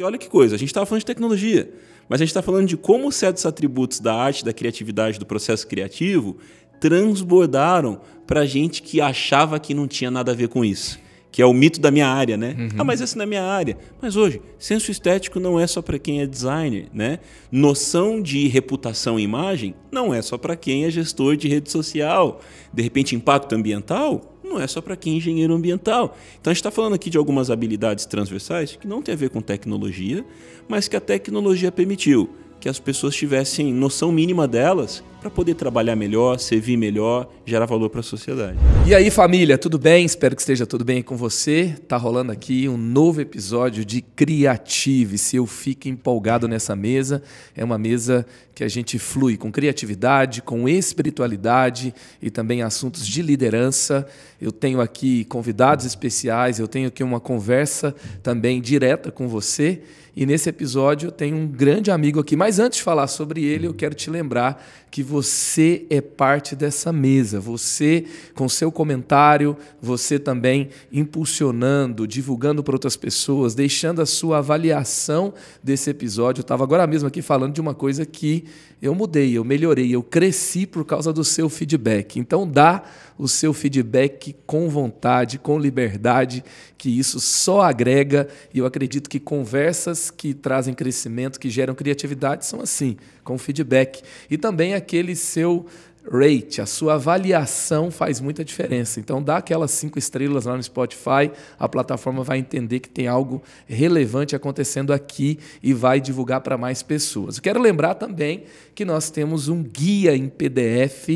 Porque olha que coisa, a gente estava falando de tecnologia, mas a gente está falando de como certos atributos da arte, da criatividade, do processo criativo transbordaram para gente que achava que não tinha nada a ver com isso. Que é o mito da minha área, né? Uhum. Ah, mas esse não é minha área. Mas hoje, senso estético não é só para quem é designer, né? Noção de reputação e imagem não é só para quem é gestor de rede social. De repente, impacto ambiental não é só para quem é engenheiro ambiental. Então a gente está falando aqui de algumas habilidades transversais que não tem a ver com tecnologia, mas que a tecnologia permitiu que as pessoas tivessem noção mínima delas para poder trabalhar melhor, servir melhor, gerar valor para a sociedade. E aí, família, tudo bem? Espero que esteja tudo bem com você. Tá rolando aqui um novo episódio de Criative. Se eu fico empolgado nessa mesa, é uma mesa que a gente flui com criatividade, com espiritualidade e também assuntos de liderança. Eu tenho aqui convidados especiais, eu tenho aqui uma conversa também direta com você. E nesse episódio eu tenho um grande amigo aqui. Mas antes de falar sobre ele, eu quero te lembrar que você é parte dessa mesa. Você, com seu comentário, você também impulsionando, divulgando para outras pessoas, deixando a sua avaliação desse episódio. Eu estava agora mesmo aqui falando de uma coisa que eu mudei, eu melhorei, eu cresci por causa do seu feedback. Então dá o seu feedback com vontade, com liberdade, que isso só agrega e eu acredito que conversas que trazem crescimento, que geram criatividade são assim, com feedback. E também aquele seu rate, a sua avaliação faz muita diferença. Então, dá aquelas cinco estrelas lá no Spotify, a plataforma vai entender que tem algo relevante acontecendo aqui e vai divulgar para mais pessoas. Eu quero lembrar também que nós temos um guia em PDF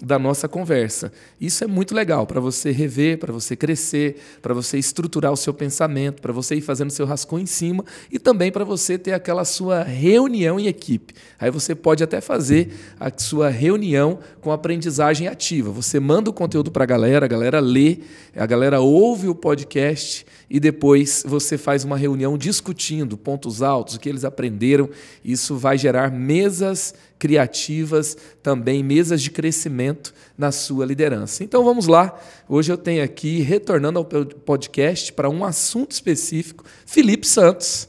da nossa conversa. Isso é muito legal para você rever, para você crescer, para você estruturar o seu pensamento, para você ir fazendo seu rascunho em cima e também para você ter aquela sua reunião em equipe. Aí você pode até fazer a sua reunião com aprendizagem ativa. Você manda o conteúdo para a galera, a galera lê, a galera ouve o podcast e depois você faz uma reunião discutindo pontos altos, o que eles aprenderam. Isso vai gerar mesas criativas, também mesas de crescimento na sua liderança. Então vamos lá. Hoje eu tenho aqui, retornando ao podcast, para um assunto específico, Felipe Santos.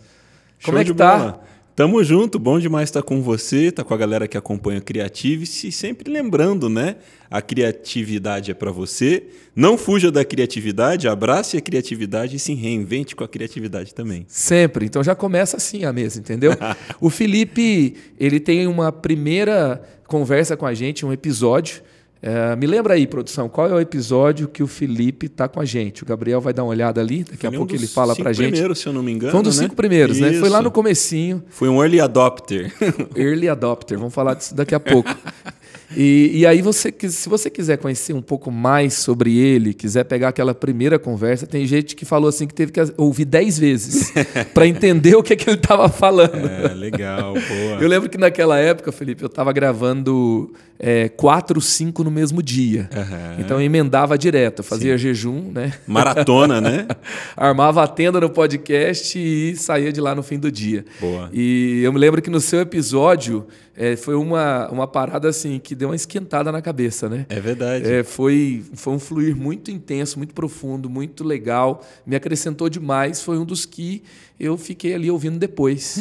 Como Show é que está Tamo junto, bom demais estar com você, estar tá com a galera que acompanha Criative. E sempre lembrando, né? A criatividade é para você. Não fuja da criatividade, abrace a criatividade e se reinvente com a criatividade também. Sempre. Então já começa assim a mesa, entendeu? o Felipe, ele tem uma primeira conversa com a gente, um episódio é, me lembra aí, produção, qual é o episódio que o Felipe está com a gente? O Gabriel vai dar uma olhada ali, daqui Foi a um pouco ele fala para a gente. Primeiro, se eu não me engano. Foi um dos né? cinco primeiros, Isso. né? Foi lá no comecinho. Foi um early adopter. early adopter, vamos falar disso daqui a pouco. E, e aí, você, se você quiser conhecer um pouco mais sobre ele, quiser pegar aquela primeira conversa, tem gente que falou assim que teve que ouvir dez vezes para entender o que, é que ele estava falando. É, legal, boa. Eu lembro que naquela época, Felipe, eu estava gravando é, quatro, cinco no mesmo dia. Uhum. Então eu emendava direto, eu fazia Sim. jejum, né? Maratona, né? Armava a tenda no podcast e saía de lá no fim do dia. Boa. E eu me lembro que no seu episódio é, foi uma, uma parada assim que deu uma esquentada na cabeça, né? É verdade. É, foi, foi um fluir muito intenso, muito profundo, muito legal. Me acrescentou demais. Foi um dos que eu fiquei ali ouvindo depois.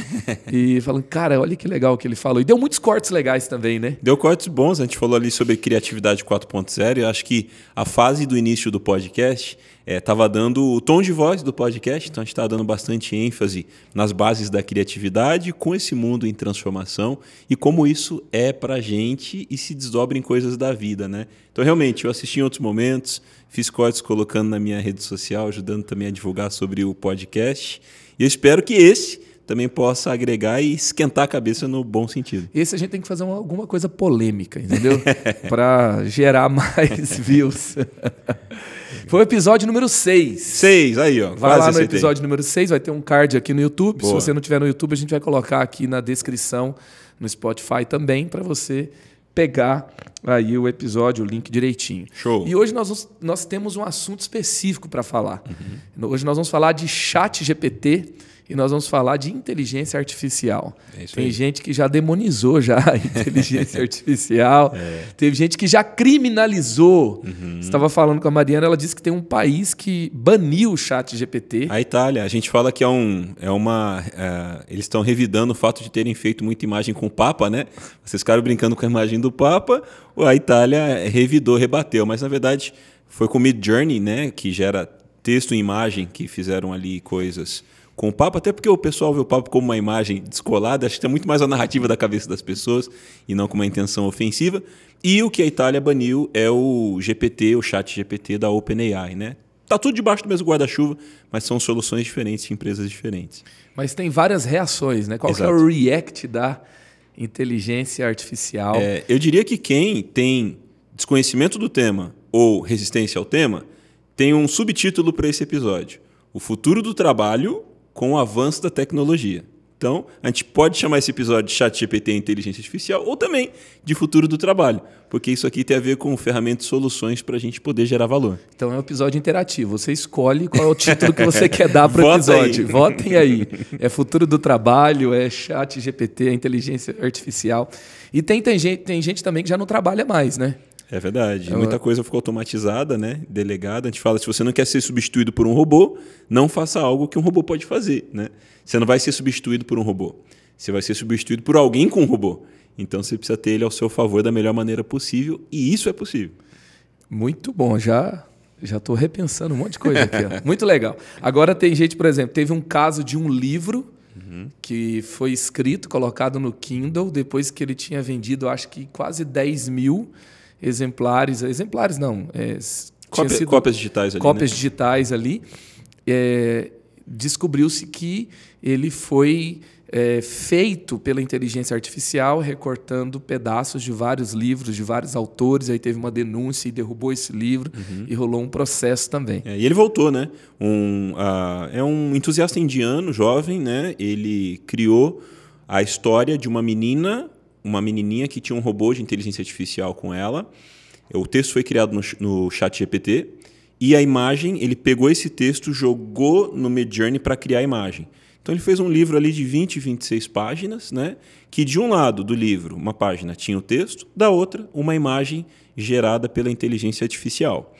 e falando, cara, olha que legal que ele falou. E deu muitos cortes legais também, né? Deu cortes bons. A gente falou ali sobre criatividade 4.0. Eu acho que a fase do início do podcast estava eh, é, dando o tom de voz do podcast. Então a gente está dando bastante ênfase nas bases da criatividade com esse mundo em transformação e como isso é para gente e se desdobra em coisas da vida, né? Então realmente eu assisti em outros momentos, fiz cortes colocando na minha rede social, ajudando também a divulgar sobre o podcast. E eu espero que esse também possa agregar e esquentar a cabeça no bom sentido. Esse a gente tem que fazer uma, alguma coisa polêmica, entendeu? para gerar mais views. Foi o episódio número 6. 6, aí, ó. Vai lá no episódio tem. número 6, vai ter um card aqui no YouTube. Boa. Se você não tiver no YouTube, a gente vai colocar aqui na descrição, no Spotify também, para você pegar aí o episódio, o link direitinho. Show. E hoje nós, vamos, nós temos um assunto específico para falar. Uhum. Hoje nós vamos falar de chat GPT e nós vamos falar de inteligência artificial. É Tem aí. gente que já demonizou já a inteligência artificial. É. Teve gente que já criminalizou. Uhum. Estava falando com a Mariana, ela disse que tem um país que baniu o chat GPT. A Itália, a gente fala que é um é uma é, eles estão revidando o fato de terem feito muita imagem com o Papa, né? Vocês ficaram brincando com a imagem do Papa, a Itália revidou, rebateu, mas na verdade foi com o Mid Journey, né, que gera texto e imagem que fizeram ali coisas com o papo até porque o pessoal vê o papo como uma imagem descolada, acho que tem muito mais a narrativa da cabeça das pessoas e não com uma intenção ofensiva. E o que a Itália baniu é o GPT, o chat GPT da OpenAI, né? Tá tudo debaixo do mesmo guarda-chuva, mas são soluções diferentes, empresas diferentes. Mas tem várias reações, né? Qual é o react da inteligência artificial? É, eu diria que quem tem desconhecimento do tema ou resistência ao tema tem um subtítulo para esse episódio. O futuro do trabalho com o avanço da tecnologia. Então, a gente pode chamar esse episódio de ChatGPT inteligência artificial ou também de futuro do trabalho, porque isso aqui tem a ver com ferramentas, soluções para a gente poder gerar valor. Então é um episódio interativo. Você escolhe qual é o título que você quer dar para o episódio. Aí. Votem aí. É futuro do trabalho, é ChatGPT, é inteligência artificial. E tem, tem, gente, tem gente também que já não trabalha mais, né? É verdade. Muita coisa ficou automatizada, né? Delegada. A gente fala, se você não quer ser substituído por um robô, não faça algo que um robô pode fazer, né? Você não vai ser substituído por um robô. Você vai ser substituído por alguém com um robô. Então você precisa ter ele ao seu favor da melhor maneira possível, e isso é possível. Muito bom, já já estou repensando um monte de coisa aqui. Ó. Muito legal. Agora tem gente, por exemplo, teve um caso de um livro uhum. que foi escrito, colocado no Kindle, depois que ele tinha vendido, acho que quase 10 mil exemplares, exemplares não, é, Cópia, cópias digitais ali. Cópias né? digitais ali. É, Descobriu-se que ele foi é, feito pela inteligência artificial, recortando pedaços de vários livros, de vários autores. Aí teve uma denúncia e derrubou esse livro uhum. e rolou um processo também. É, e ele voltou, né? Um, uh, é um entusiasta indiano, jovem, né? Ele criou a história de uma menina uma menininha que tinha um robô de inteligência artificial com ela. O texto foi criado no, no chat GPT e a imagem, ele pegou esse texto, jogou no Midjourney para criar a imagem. Então ele fez um livro ali de 20, 26 páginas, né? Que de um lado do livro, uma página tinha o texto, da outra, uma imagem gerada pela inteligência artificial.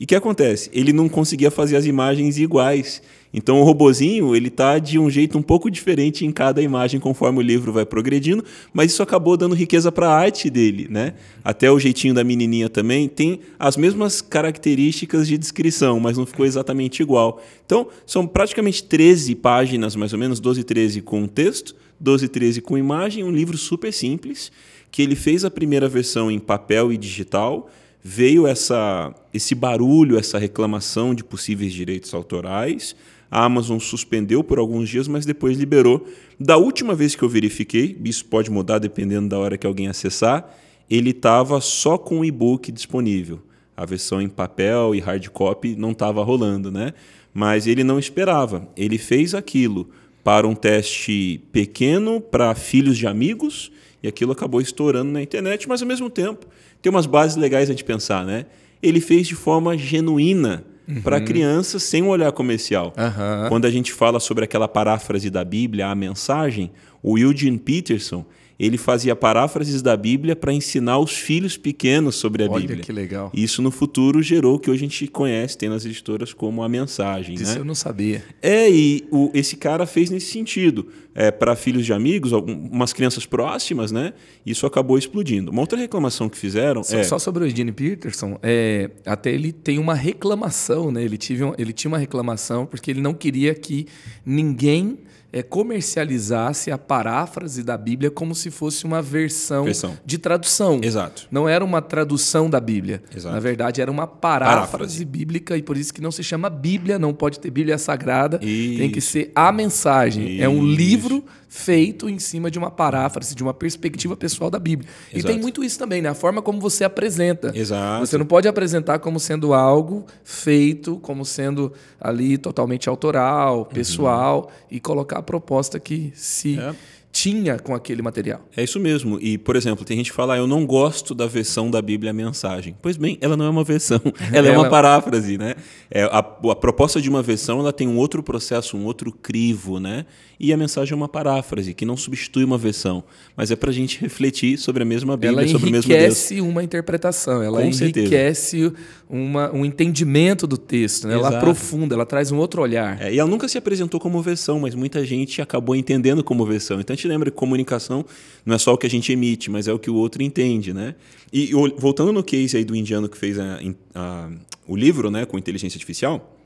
E o que acontece? Ele não conseguia fazer as imagens iguais. Então o robozinho, ele tá de um jeito um pouco diferente em cada imagem conforme o livro vai progredindo, mas isso acabou dando riqueza para a arte dele, né? Até o jeitinho da menininha também tem as mesmas características de descrição, mas não ficou exatamente igual. Então, são praticamente 13 páginas, mais ou menos 12, 13 com texto, 12, 13 com imagem, um livro super simples que ele fez a primeira versão em papel e digital veio essa, esse barulho, essa reclamação de possíveis direitos autorais. A Amazon suspendeu por alguns dias, mas depois liberou. Da última vez que eu verifiquei, isso pode mudar dependendo da hora que alguém acessar, ele estava só com o e-book disponível. A versão em papel e hard copy não estava rolando, né? Mas ele não esperava. Ele fez aquilo para um teste pequeno para filhos de amigos e aquilo acabou estourando na internet, mas ao mesmo tempo tem umas bases legais a gente pensar, né? Ele fez de forma genuína uhum. para a criança, sem um olhar comercial. Uhum. Quando a gente fala sobre aquela paráfrase da Bíblia, a mensagem, o Eugene Peterson, ele fazia paráfrases da Bíblia para ensinar os filhos pequenos sobre a Olha Bíblia. Olha que legal. Isso no futuro gerou o que hoje a gente conhece, tem nas editoras como a mensagem. Isso né? eu não sabia. É, e o, esse cara fez nesse sentido. É, para filhos de amigos, algumas crianças próximas, né? Isso acabou explodindo. Uma outra reclamação que fizeram só, é... Só sobre o Gene Peterson, é, até ele tem uma reclamação, né? Ele, tive um, ele tinha uma reclamação porque ele não queria que ninguém é, comercializasse a paráfrase da Bíblia como se fosse uma versão, versão, de tradução. Exato. Não era uma tradução da Bíblia. Exato. Na verdade, era uma paráfrase, paráfrase, bíblica e por isso que não se chama Bíblia, não pode ter Bíblia sagrada. Isso. Tem que ser a mensagem. Isso. É um livro feito em cima de uma paráfrase, de uma perspectiva pessoal da Bíblia. Exato. E tem muito isso também, né? A forma como você apresenta. Exato. Você não pode apresentar como sendo algo feito, como sendo ali totalmente autoral, uhum. pessoal, uhum. e colocar a proposta que se. É tinha com aquele material. É isso mesmo. E, por exemplo, tem gente que fala, ah, eu não gosto da versão da Bíblia a mensagem. Pois bem, ela não é uma versão, ela é, uma é paráfrase, né? É, a, a, proposta de uma versão ela tem um outro processo, um outro crivo, né? E a mensagem é uma paráfrase, que não substitui uma versão. Mas é para a gente refletir sobre a mesma Bíblia, sobre o mesmo Deus. Ela enriquece uma interpretação, ela com enriquece uma, um entendimento do texto, né? ela aprofunda, ela traz um outro olhar. É, e ela nunca se apresentou como versão, mas muita gente acabou entendendo como versão. Então, gente lembra que comunicação não é só o que a gente emite, mas é o que o outro entende, né? E voltando no case aí do indiano que fez a, a, o livro, né, com inteligência artificial,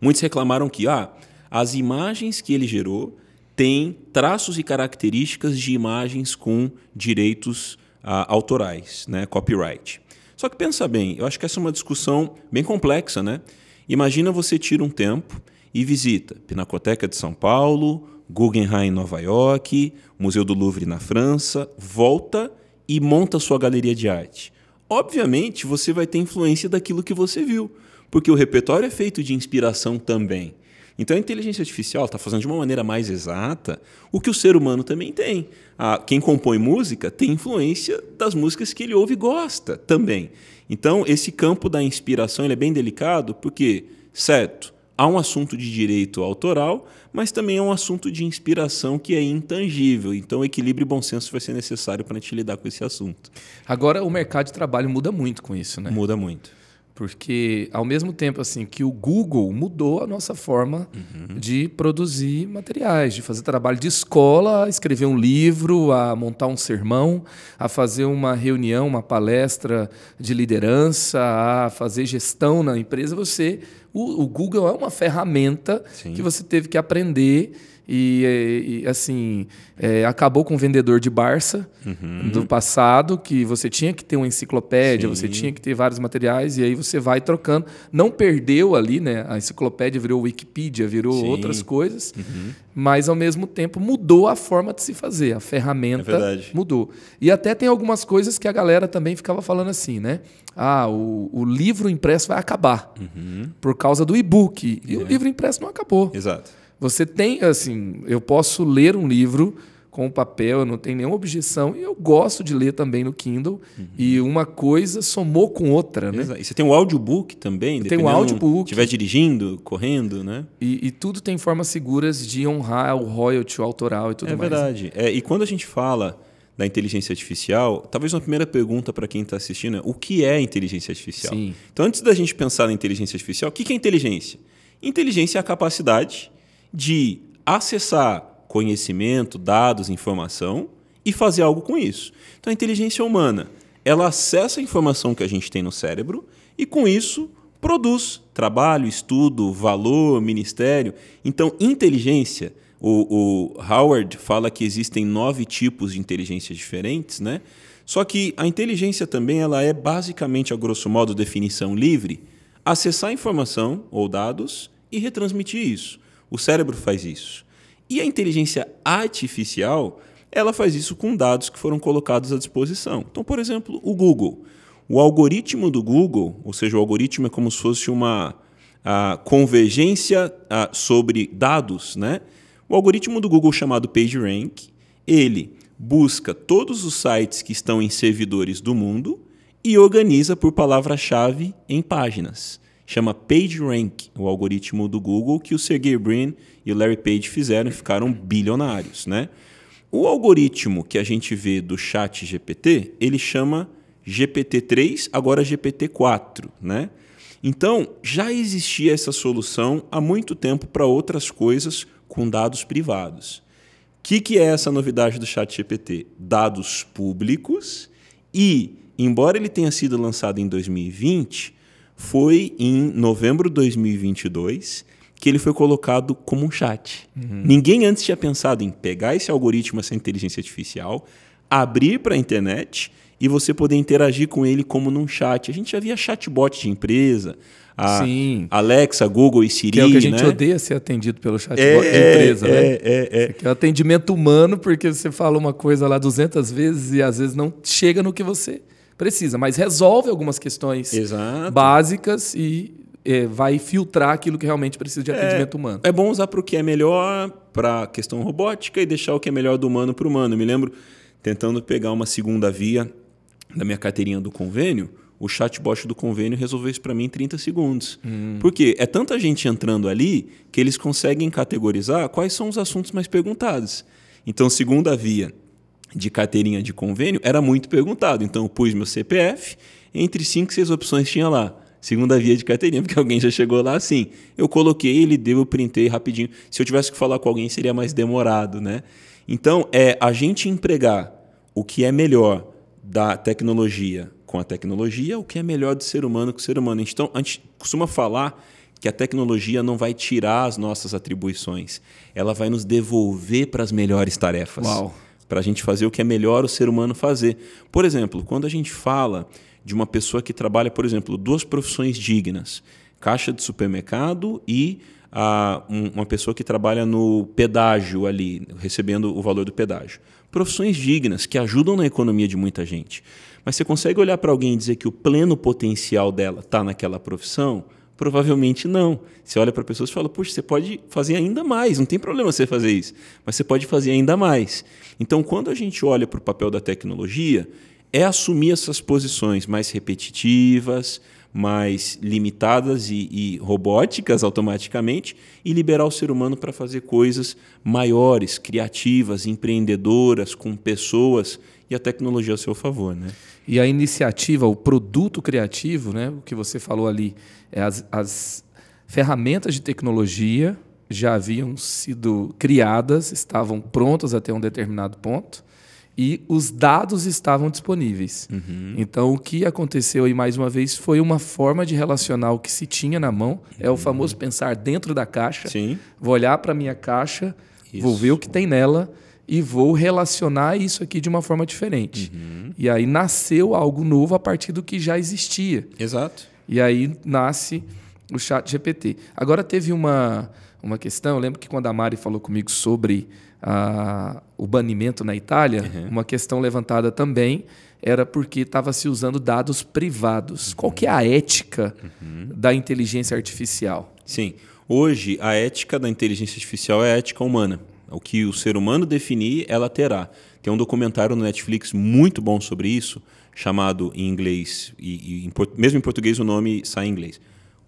muitos reclamaram que ah, as imagens que ele gerou têm traços e características de imagens com direitos ah, autorais, né, copyright. Só que pensa bem, eu acho que essa é uma discussão bem complexa, né? Imagina você tira um tempo e visita Pinacoteca de São Paulo, Guggenheim em Nova York, Museu do Louvre na França, volta e monta sua galeria de arte. Obviamente, você vai ter influência daquilo que você viu, porque o repertório é feito de inspiração também. Então a inteligência artificial está fazendo de uma maneira mais exata o que o ser humano também tem. quem compõe música tem influência das músicas que ele ouve e gosta também. Então esse campo da inspiração é bem delicado porque, certo, há um assunto de direito autoral, mas também é um assunto de inspiração que é intangível. Então, equilíbrio e bom senso vai ser necessário para a gente lidar com esse assunto. Agora, o mercado de trabalho muda muito com isso, né? Muda muito. Porque, ao mesmo tempo assim que o Google mudou a nossa forma uhum. de produzir materiais, de fazer trabalho de escola, a escrever um livro, a montar um sermão, a fazer uma reunião, uma palestra de liderança, a fazer gestão na empresa, você o, o Google é uma ferramenta Sim. que você teve que aprender e, e assim, é, acabou com o vendedor de Barça uhum. do passado, que você tinha que ter uma enciclopédia, Sim. você tinha que ter vários materiais, e aí você vai trocando. Não perdeu ali, né? A enciclopédia virou Wikipedia, virou Sim. outras coisas, uhum. mas ao mesmo tempo mudou a forma de se fazer, a ferramenta é mudou. E até tem algumas coisas que a galera também ficava falando assim, né? Ah, o, o livro impresso vai acabar uhum. por causa do e-book. E é. o livro impresso não acabou. Exato. Você tem, assim, eu posso ler um livro com papel, eu não tenho nenhuma objeção. E eu gosto de ler também no Kindle. Uhum. E uma coisa somou com outra, né? Exato. E você tem o audiobook também, tem o audiobook. estiver dirigindo, correndo, né? E, e, tudo tem formas seguras de honrar o royalty, o autoral e tudo é mais. Verdade. Né? É verdade. E quando a gente fala da inteligência artificial, talvez uma primeira pergunta para quem está assistindo é o que é inteligência artificial? Sim. Então, antes da gente pensar na inteligência artificial, o que é inteligência? Inteligência é a capacidade de acessar conhecimento, dados, informação e fazer algo com isso. Então, a inteligência humana, ela acessa a informação que a gente tem no cérebro e, com isso, produz trabalho, estudo, valor, ministério. Então, inteligência, o, o Howard fala que existem nove tipos de inteligência diferentes, né? Só que a inteligência também ela é basicamente, a grosso modo, definição livre, acessar informação ou dados e retransmitir isso. O cérebro faz isso. E a inteligência artificial, ela faz isso com dados que foram colocados à disposição. Então, por exemplo, o Google. O algoritmo do Google, ou seja, o algoritmo é como se fosse uma a, convergência a, sobre dados, né? O algoritmo do Google chamado PageRank, ele busca todos os sites que estão em servidores do mundo e organiza por palavra-chave em páginas chama PageRank, o algoritmo do Google que o Sergey Brin e o Larry Page fizeram e ficaram bilionários, né? O algoritmo que a gente vê do Chat GPT, ele chama GPT-3, agora GPT-4, né? Então, já existia essa solução há muito tempo para outras coisas com dados privados. O que, que é essa novidade do Chat GPT? Dados públicos e, embora ele tenha sido lançado em 2020, foi em novembro de 2022 que ele foi colocado como um chat. Uhum. Ninguém antes tinha pensado em pegar esse algoritmo, essa inteligência artificial, abrir para a internet e você poder interagir com ele como num chat. A gente já via chatbot de empresa, a Sim. Alexa, Google e Siri. Que é o que a gente né? odeia ser atendido pelo chatbot é, de empresa, é, né? É, é, é. é o atendimento humano, porque você fala uma coisa lá 200 vezes e às vezes não chega no que você Precisa, mas resolve algumas questões Exato. básicas e é, vai filtrar aquilo que realmente precisa de é, atendimento é, humano. É bom usar para o que é melhor para a questão robótica e deixar o que é melhor do humano para o humano. Eu me lembro tentando pegar uma segunda via da minha carteirinha do convênio, o chatbot do convênio resolveu isso para mim em 30 segundos. Hum. Porque é tanta gente entrando ali que eles conseguem categorizar quais são os assuntos mais perguntados. Então, segunda via, de carteirinha de convênio era muito perguntado. Então, eu pus meu CPF, entre cinco e seis opções tinha lá. Segunda via de carteirinha, porque alguém já chegou lá assim. Eu coloquei, ele deu, eu printei rapidinho. Se eu tivesse que falar com alguém, seria mais demorado, né? Então, é a gente empregar o que é melhor da tecnologia com a tecnologia, o que é melhor do ser humano com o ser humano. Então, a gente costuma falar que a tecnologia não vai tirar as nossas atribuições, ela vai nos devolver para as melhores tarefas. Uau para a gente fazer o que é melhor o ser humano fazer. Por exemplo, quando a gente fala de uma pessoa que trabalha, por exemplo, duas profissões dignas, caixa de supermercado e a, ah, um, uma pessoa que trabalha no pedágio ali, recebendo o valor do pedágio. Profissões dignas que ajudam na economia de muita gente. Mas você consegue olhar para alguém e dizer que o pleno potencial dela está naquela profissão? Provavelmente não. Você olha para pessoas e fala, puxa, você pode fazer ainda mais, não tem problema você fazer isso, mas você pode fazer ainda mais. Então, quando a gente olha para o papel da tecnologia, é assumir essas posições mais repetitivas, mais limitadas e, e robóticas automaticamente e liberar o ser humano para fazer coisas maiores, criativas, empreendedoras, com pessoas e a tecnologia a seu favor, né? E a iniciativa, o produto criativo, né, o que você falou ali, é as, as ferramentas de tecnologia já haviam sido criadas, estavam prontas até um determinado ponto e os dados estavam disponíveis. Uhum. Então, o que aconteceu aí mais uma vez foi uma forma de relacionar o que se tinha na mão. Uhum. É o uhum. famoso pensar dentro da caixa. Sim. Vou olhar para minha caixa, Isso. vou ver o que tem nela e vou relacionar isso aqui de uma forma diferente. Uhum. E aí nasceu algo novo a partir do que já existia. Exato. E aí nasce o chat GPT. Agora teve uma, uma questão, eu lembro que quando a Mari falou comigo sobre uh, o banimento na Itália, uhum. uma questão levantada também era porque estava se usando dados privados. Uhum. Qual que é a ética uhum. da inteligência artificial? Sim. Hoje, a ética da inteligência artificial é a ética humana. O que o ser humano definir, ela terá. Tem um documentário no Netflix muito bom sobre isso, chamado em inglês, e, e em, mesmo em português o nome sai em inglês.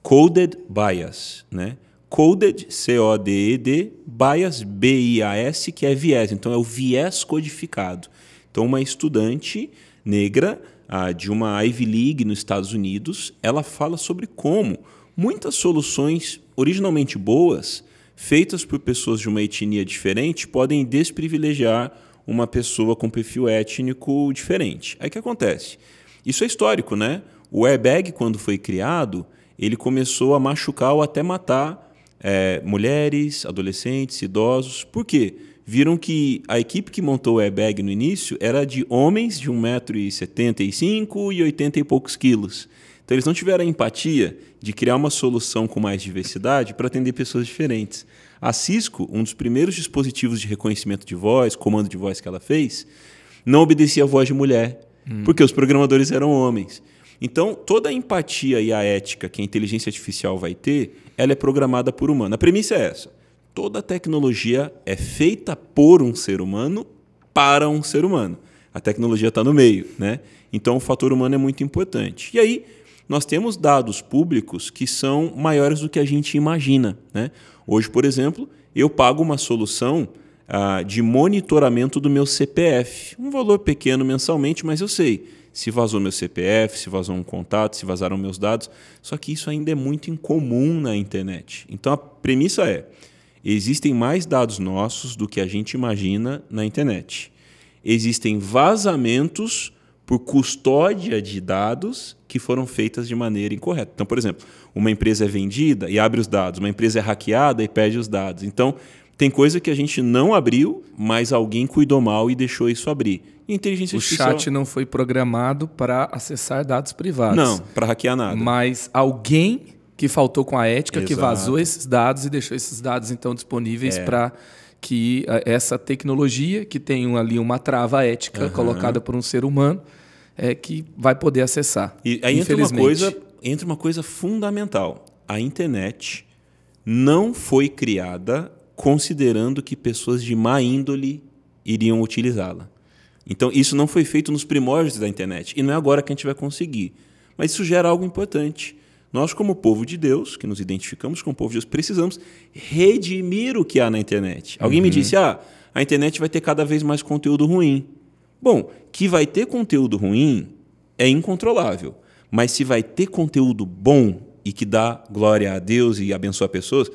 Coded Bias, né? Coded, C-O-D-E-D, Bias, B-I-A-S, que é viés. Então, é o viés codificado. Então, uma estudante negra ah, de uma Ivy League nos Estados Unidos, ela fala sobre como muitas soluções originalmente boas feitas por pessoas de uma etnia diferente podem desprivilegiar uma pessoa com perfil étnico diferente. Aí o que acontece? Isso é histórico, né? O airbag, quando foi criado, ele começou a machucar ou até matar é, mulheres, adolescentes, idosos. Por quê? Viram que a equipe que montou o airbag no início era de homens de 1,75m e 80 e poucos quilos. Então eles não tiveram a empatia de criar uma solução com mais diversidade para atender pessoas diferentes. A Cisco, um dos primeiros dispositivos de reconhecimento de voz, comando de voz que ela fez, não obedecia a voz de mulher, hum. porque os programadores eram homens. Então, toda a empatia e a ética que a inteligência artificial vai ter, ela é programada por humano. A premissa é essa. Toda tecnologia é feita por um ser humano para um ser humano. A tecnologia está no meio, né? Então, o fator humano é muito importante. E aí, nós temos dados públicos que são maiores do que a gente imagina. Né? Hoje, por exemplo, eu pago uma solução ah, de monitoramento do meu CPF, um valor pequeno mensalmente, mas eu sei se vazou meu CPF, se vazou um contato, se vazaram meus dados. Só que isso ainda é muito incomum na internet. Então a premissa é: existem mais dados nossos do que a gente imagina na internet. Existem vazamentos por custódia de dados que foram feitas de maneira incorreta. Então, por exemplo, uma empresa é vendida e abre os dados, uma empresa é hackeada e perde os dados. Então, tem coisa que a gente não abriu, mas alguém cuidou mal e deixou isso abrir. E inteligência o artificial... chat não foi programado para acessar dados privados. Não, para hackear nada. Mas alguém que faltou com a ética, Exato. que vazou esses dados e deixou esses dados então disponíveis é. para que essa tecnologia, que tem ali uma trava ética uhum. colocada por um ser humano, é que vai poder acessar. E aí entra uma, coisa, entra uma coisa fundamental. A internet não foi criada considerando que pessoas de má índole iriam utilizá-la. Então, isso não foi feito nos primórdios da internet. E não é agora que a gente vai conseguir. Mas isso gera algo importante. Nós, como povo de Deus, que nos identificamos com o povo de Deus, precisamos redimir o que há na internet. Alguém uhum. me disse: ah, a internet vai ter cada vez mais conteúdo ruim. Bom, que vai ter conteúdo ruim é incontrolável. Mas se vai ter conteúdo bom e que dá glória a Deus e abençoa pessoas,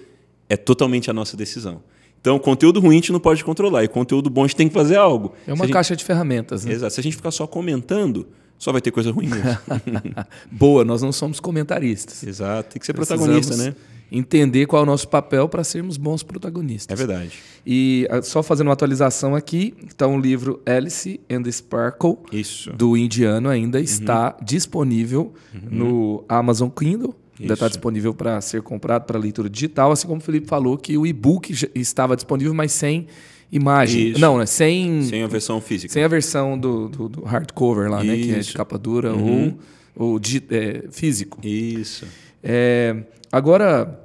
é totalmente a nossa decisão. Então, conteúdo ruim a gente não pode controlar, e conteúdo bom a gente tem que fazer algo. É uma gente... caixa de ferramentas, né? Exato. Se a gente ficar só comentando, só vai ter coisa ruim mesmo. Boa, nós não somos comentaristas. Exato, tem que ser protagonista, né? né? Entender qual é o nosso papel para sermos bons protagonistas. É verdade. E ah, só fazendo uma atualização aqui, então tá o livro Alice and the Sparkle Isso. do indiano ainda uhum. está disponível uhum. no Amazon Kindle. Tá Isso. Ainda está disponível para ser comprado para leitura digital, assim como o Felipe falou que o e-book estava disponível, mas sem imagem. Isso. Não, né? Sem, sem a versão física. Sem a versão do, do, do hardcover lá, Isso. né? Que é de capa dura uhum. ou, ou de, é, físico. Isso. É, agora,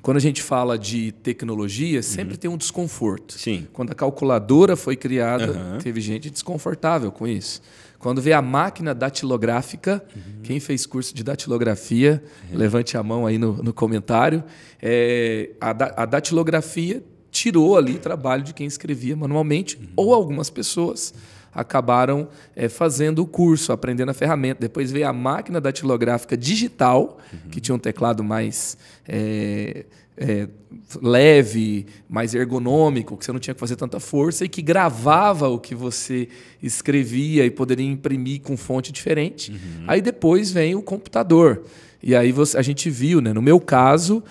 quando a gente fala de tecnologia, sempre uhum. tem um desconforto. Sim. Quando a calculadora foi criada, uhum. teve gente desconfortável com isso. Quando vê a máquina datilográfica, uhum. quem fez curso de datilografia, é. levante a mão aí no, no comentário. É, a, da, a datilografia tirou ali trabalho de quem escrevia manualmente, uhum. ou algumas pessoas acabaram é, fazendo o curso, aprendendo a ferramenta. Depois veio a máquina datilográfica digital, uhum. que tinha um teclado mais é, é, leve, mais ergonômico, que você não tinha que fazer tanta força e que gravava o que você escrevia e poderia imprimir com fonte diferente. Uhum. Aí depois vem o computador. E aí você, a gente viu, né? no meu caso,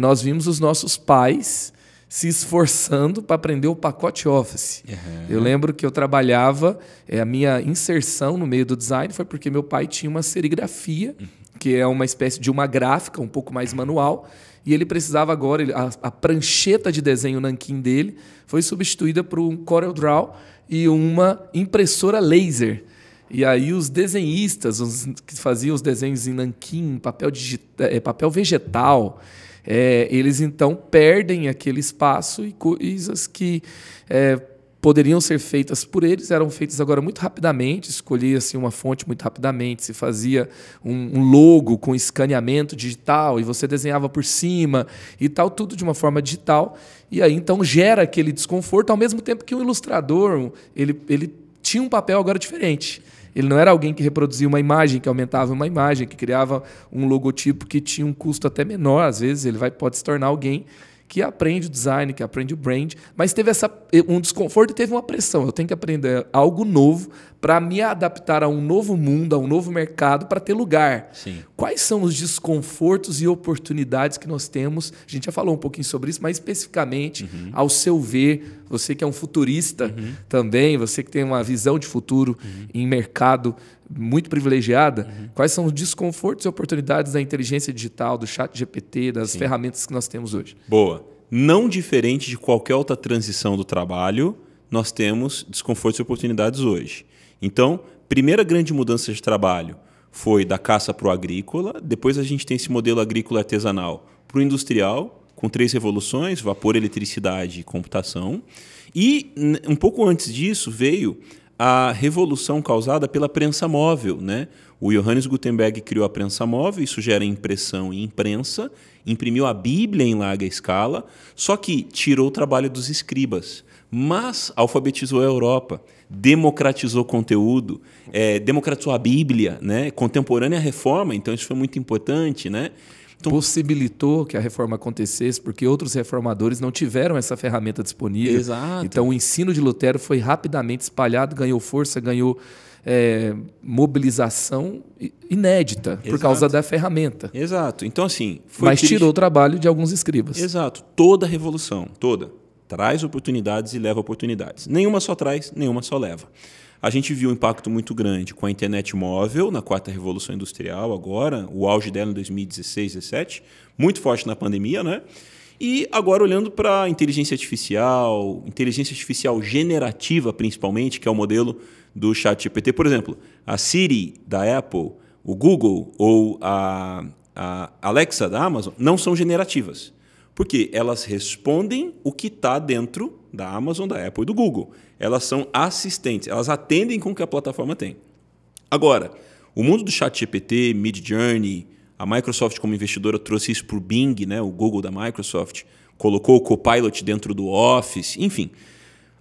nós vimos os nossos pais se esforçando para aprender o pacote Office. Uhum. Eu lembro que eu trabalhava, é, a minha inserção no meio do design foi porque meu pai tinha uma serigrafia, uhum. que é uma espécie de uma gráfica um pouco mais manual, e ele precisava agora, ele, a, a, prancheta de desenho nanquim dele foi substituída por um Corel Draw e uma impressora laser. E aí os desenhistas, os que faziam os desenhos em nanquim, papel, digital, é, papel vegetal, é, eles então perdem aquele espaço e coisas que é, poderiam ser feitas por eles eram feitas agora muito rapidamente, escolhia-se uma fonte muito rapidamente, se fazia um, um, logo com escaneamento digital e você desenhava por cima e tal, tudo de uma forma digital. E aí então gera aquele desconforto, ao mesmo tempo que o ilustrador ele, ele tinha um papel agora diferente. Ele não era alguém que reproduzia uma imagem, que aumentava uma imagem, que criava um logotipo que tinha um custo até menor. Às vezes ele vai, pode se tornar alguém que aprende o design, que aprende o brand, mas teve essa, eh, um desconforto e teve uma pressão. Eu tenho que aprender algo novo para me adaptar a um novo mundo, a um novo mercado, para ter lugar. Sim quais são os desconfortos e oportunidades que nós temos? A gente já falou um pouquinho sobre isso, mas especificamente, uhum. ao seu ver, você que é um futurista uhum. também, você que tem uma visão de futuro uhum. em mercado muito privilegiada, uhum. quais são os desconfortos e oportunidades da inteligência digital, do chat GPT, das Sim. ferramentas que nós temos hoje? Boa. Não diferente de qualquer outra transição do trabalho, nós temos desconfortos e oportunidades hoje. Então, primeira grande mudança de trabalho – foi da caça para o agrícola, depois a gente tem esse modelo agrícola artesanal para o industrial, com três revoluções, vapor, eletricidade e computação. E um pouco antes disso veio a revolução causada pela prensa móvel, né? O Johannes Gutenberg criou a prensa móvel, isso gera impressão e imprensa, imprimiu a Bíblia em larga escala, só que tirou o trabalho dos escribas, mas alfabetizou a Europa, democratizou conteúdo, é, democratizou a Bíblia, né? contemporânea reforma, então isso foi muito importante, né? Então, possibilitou que a reforma acontecesse, porque outros reformadores não tiveram essa ferramenta disponível. Exato. Então o ensino de Lutero foi rapidamente espalhado, ganhou força, ganhou é, mobilização inédita Exato. por causa da ferramenta. Exato. Então, assim. Mas triste. tirou o trabalho de alguns escribas. Exato. Toda revolução, toda, traz oportunidades e leva oportunidades. Nenhuma só traz, nenhuma só leva. A gente viu um impacto muito grande com a internet móvel na quarta revolução industrial agora, o auge dela em 2016, 17, muito forte na pandemia, né? E agora olhando para inteligência artificial, inteligência artificial generativa principalmente, que é o modelo do chat GPT. Por exemplo, a Siri da Apple, o Google ou a, a Alexa da Amazon não são generativas. Porque elas respondem o que está dentro da Amazon, da Apple e do Google. Elas são assistentes, elas atendem com o que a plataforma tem. Agora, o mundo do chat GPT, Midjourney, a Microsoft como investidora trouxe isso para o Bing, né, o Google da Microsoft, colocou o Copilot dentro do Office, enfim.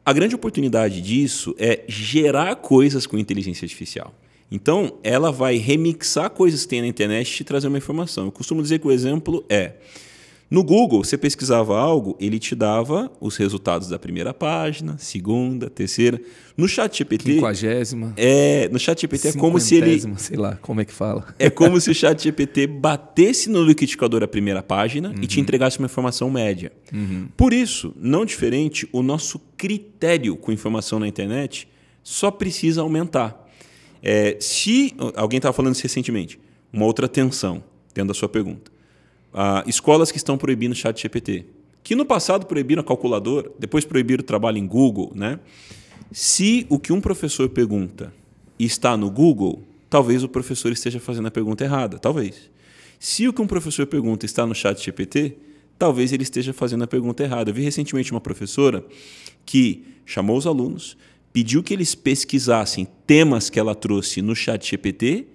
A grande oportunidade disso é gerar coisas com inteligência artificial. Então, ela vai remixar coisas que tem na internet e te trazer uma informação. Eu costumo dizer que o exemplo é no Google, você pesquisava algo, ele te dava os resultados da primeira página, segunda, terceira. No chat GPT, quinquagésima. É, no chat GPT é como se ele, sei lá, como é que fala? É como se o chat GPT batesse no liquidificador a primeira página uhum. e te uhum. entregasse uma informação média. Uhum. Por isso, não diferente, o nosso critério com informação na internet só precisa aumentar. É, se alguém estava falando isso recentemente, uma outra tensão tendo a sua pergunta. Ah, escolas que estão proibindo o chat GPT, que no passado proibiram a calculadora, depois proibiram o trabalho em Google, né? Se o que um professor pergunta está no Google, talvez o professor esteja fazendo a pergunta errada, talvez. Se o que um professor pergunta está no chat GPT, talvez ele esteja fazendo a pergunta errada. Eu vi recentemente uma professora que chamou os alunos, pediu que eles pesquisassem temas que ela trouxe no chat GPT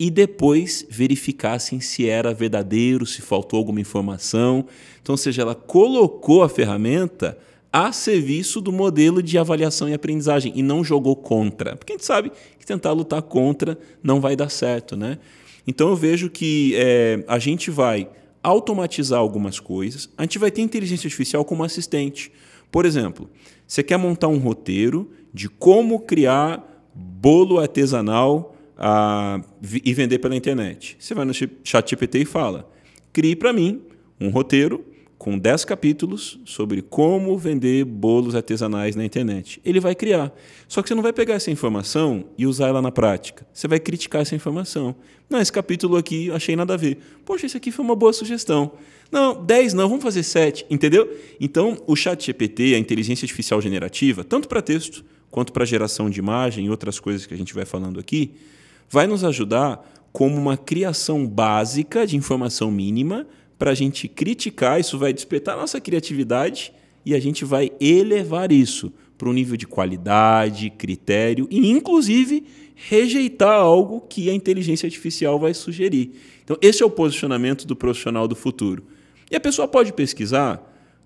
e depois verificassem se era verdadeiro, se faltou alguma informação. Então, ou seja, ela colocou a ferramenta a serviço do modelo de avaliação e aprendizagem e não jogou contra. Porque a gente sabe que tentar lutar contra não vai dar certo, né? Então eu vejo que é, a gente vai automatizar algumas coisas, a gente vai ter inteligência artificial como assistente. Por exemplo, você quer montar um roteiro de como criar bolo artesanal a, e vender pela internet? Você vai no ChatGPT e fala: crie para mim um roteiro com 10 capítulos sobre como vender bolos artesanais na internet. Ele vai criar. Só que você não vai pegar essa informação e usar ela na prática. Você vai criticar essa informação. Não, esse capítulo aqui achei nada a ver. Poxa, esse aqui foi uma boa sugestão. Não, 10 não, vamos fazer 7, entendeu? Então, o chat GPT, a inteligência artificial generativa, tanto para texto quanto para geração de imagem e outras coisas que a gente vai falando aqui, vai nos ajudar como uma criação básica de informação mínima para a gente criticar, isso vai despertar nossa criatividade e a gente vai elevar isso para um nível de qualidade, critério e, inclusive, rejeitar algo que a inteligência artificial vai sugerir. Então, esse é o posicionamento do profissional do futuro. E a pessoa pode pesquisar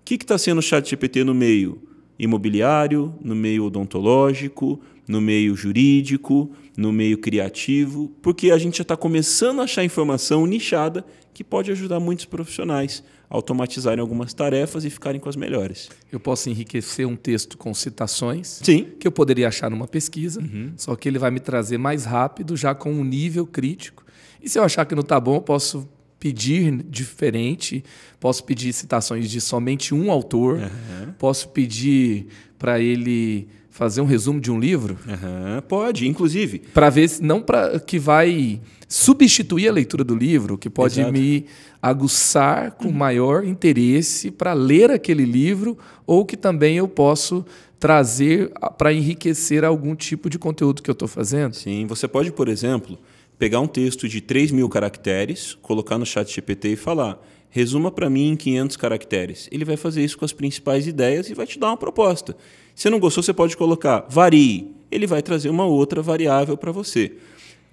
o que está sendo o chat GPT no meio imobiliário, no meio odontológico, no meio jurídico, no meio criativo, porque a gente já está começando a achar informação nichada que pode ajudar muitos profissionais a automatizarem algumas tarefas e ficarem com as melhores. Eu posso enriquecer um texto com citações, Sim. que eu poderia achar numa pesquisa, uhum. só que ele vai me trazer mais rápido, já com um nível crítico. E se eu achar que não está bom, eu posso pedir diferente, posso pedir citações de somente um autor, uhum. posso pedir para ele fazer um resumo de um livro? Uhum, pode, inclusive. Para ver se não para que vai substituir a leitura do livro, que pode Exato. me aguçar com maior interesse para ler aquele livro ou que também eu posso trazer para enriquecer algum tipo de conteúdo que eu estou fazendo. Sim, você pode, por exemplo, pegar um texto de 3 mil caracteres, colocar no chat GPT e falar Resuma para mim em 500 caracteres. Ele vai fazer isso com as principais ideias e vai te dar uma proposta. Se não gostou, você pode colocar varie. Ele vai trazer uma outra variável para você.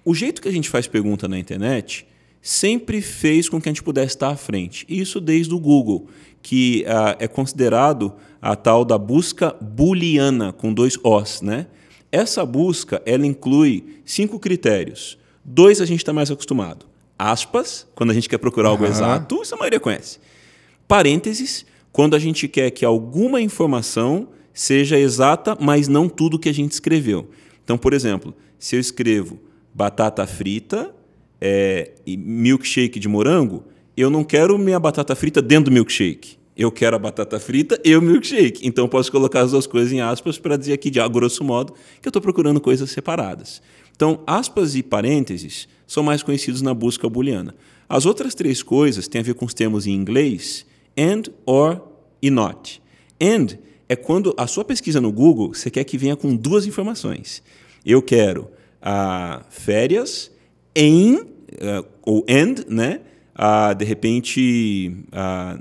O jeito que a gente faz pergunta na internet sempre fez com que a gente pudesse estar à frente. Isso desde o Google, que uh, é considerado a tal da busca booleana, com dois Os. Né? Essa busca ela inclui cinco critérios. Dois a gente está mais acostumado aspas, quando a gente quer procurar algo uhum. exato, isso a maioria conhece. Parênteses, quando a gente quer que alguma informação seja exata, mas não tudo que a gente escreveu. Então, por exemplo, se eu escrevo batata frita é, e milkshake de morango, eu não quero minha batata frita dentro do milkshake. Eu quero a batata frita e o milkshake. Então, eu posso colocar as duas coisas em aspas para dizer aqui, de grosso modo, que eu estou procurando coisas separadas. Então, aspas e parênteses são mais conhecidos na busca booleana. As outras três coisas têm a ver com os termos em inglês and, or e not. And é quando a sua pesquisa no Google você quer que venha com duas informações. Eu quero ah, férias em ah, ou and, né? Ah, de repente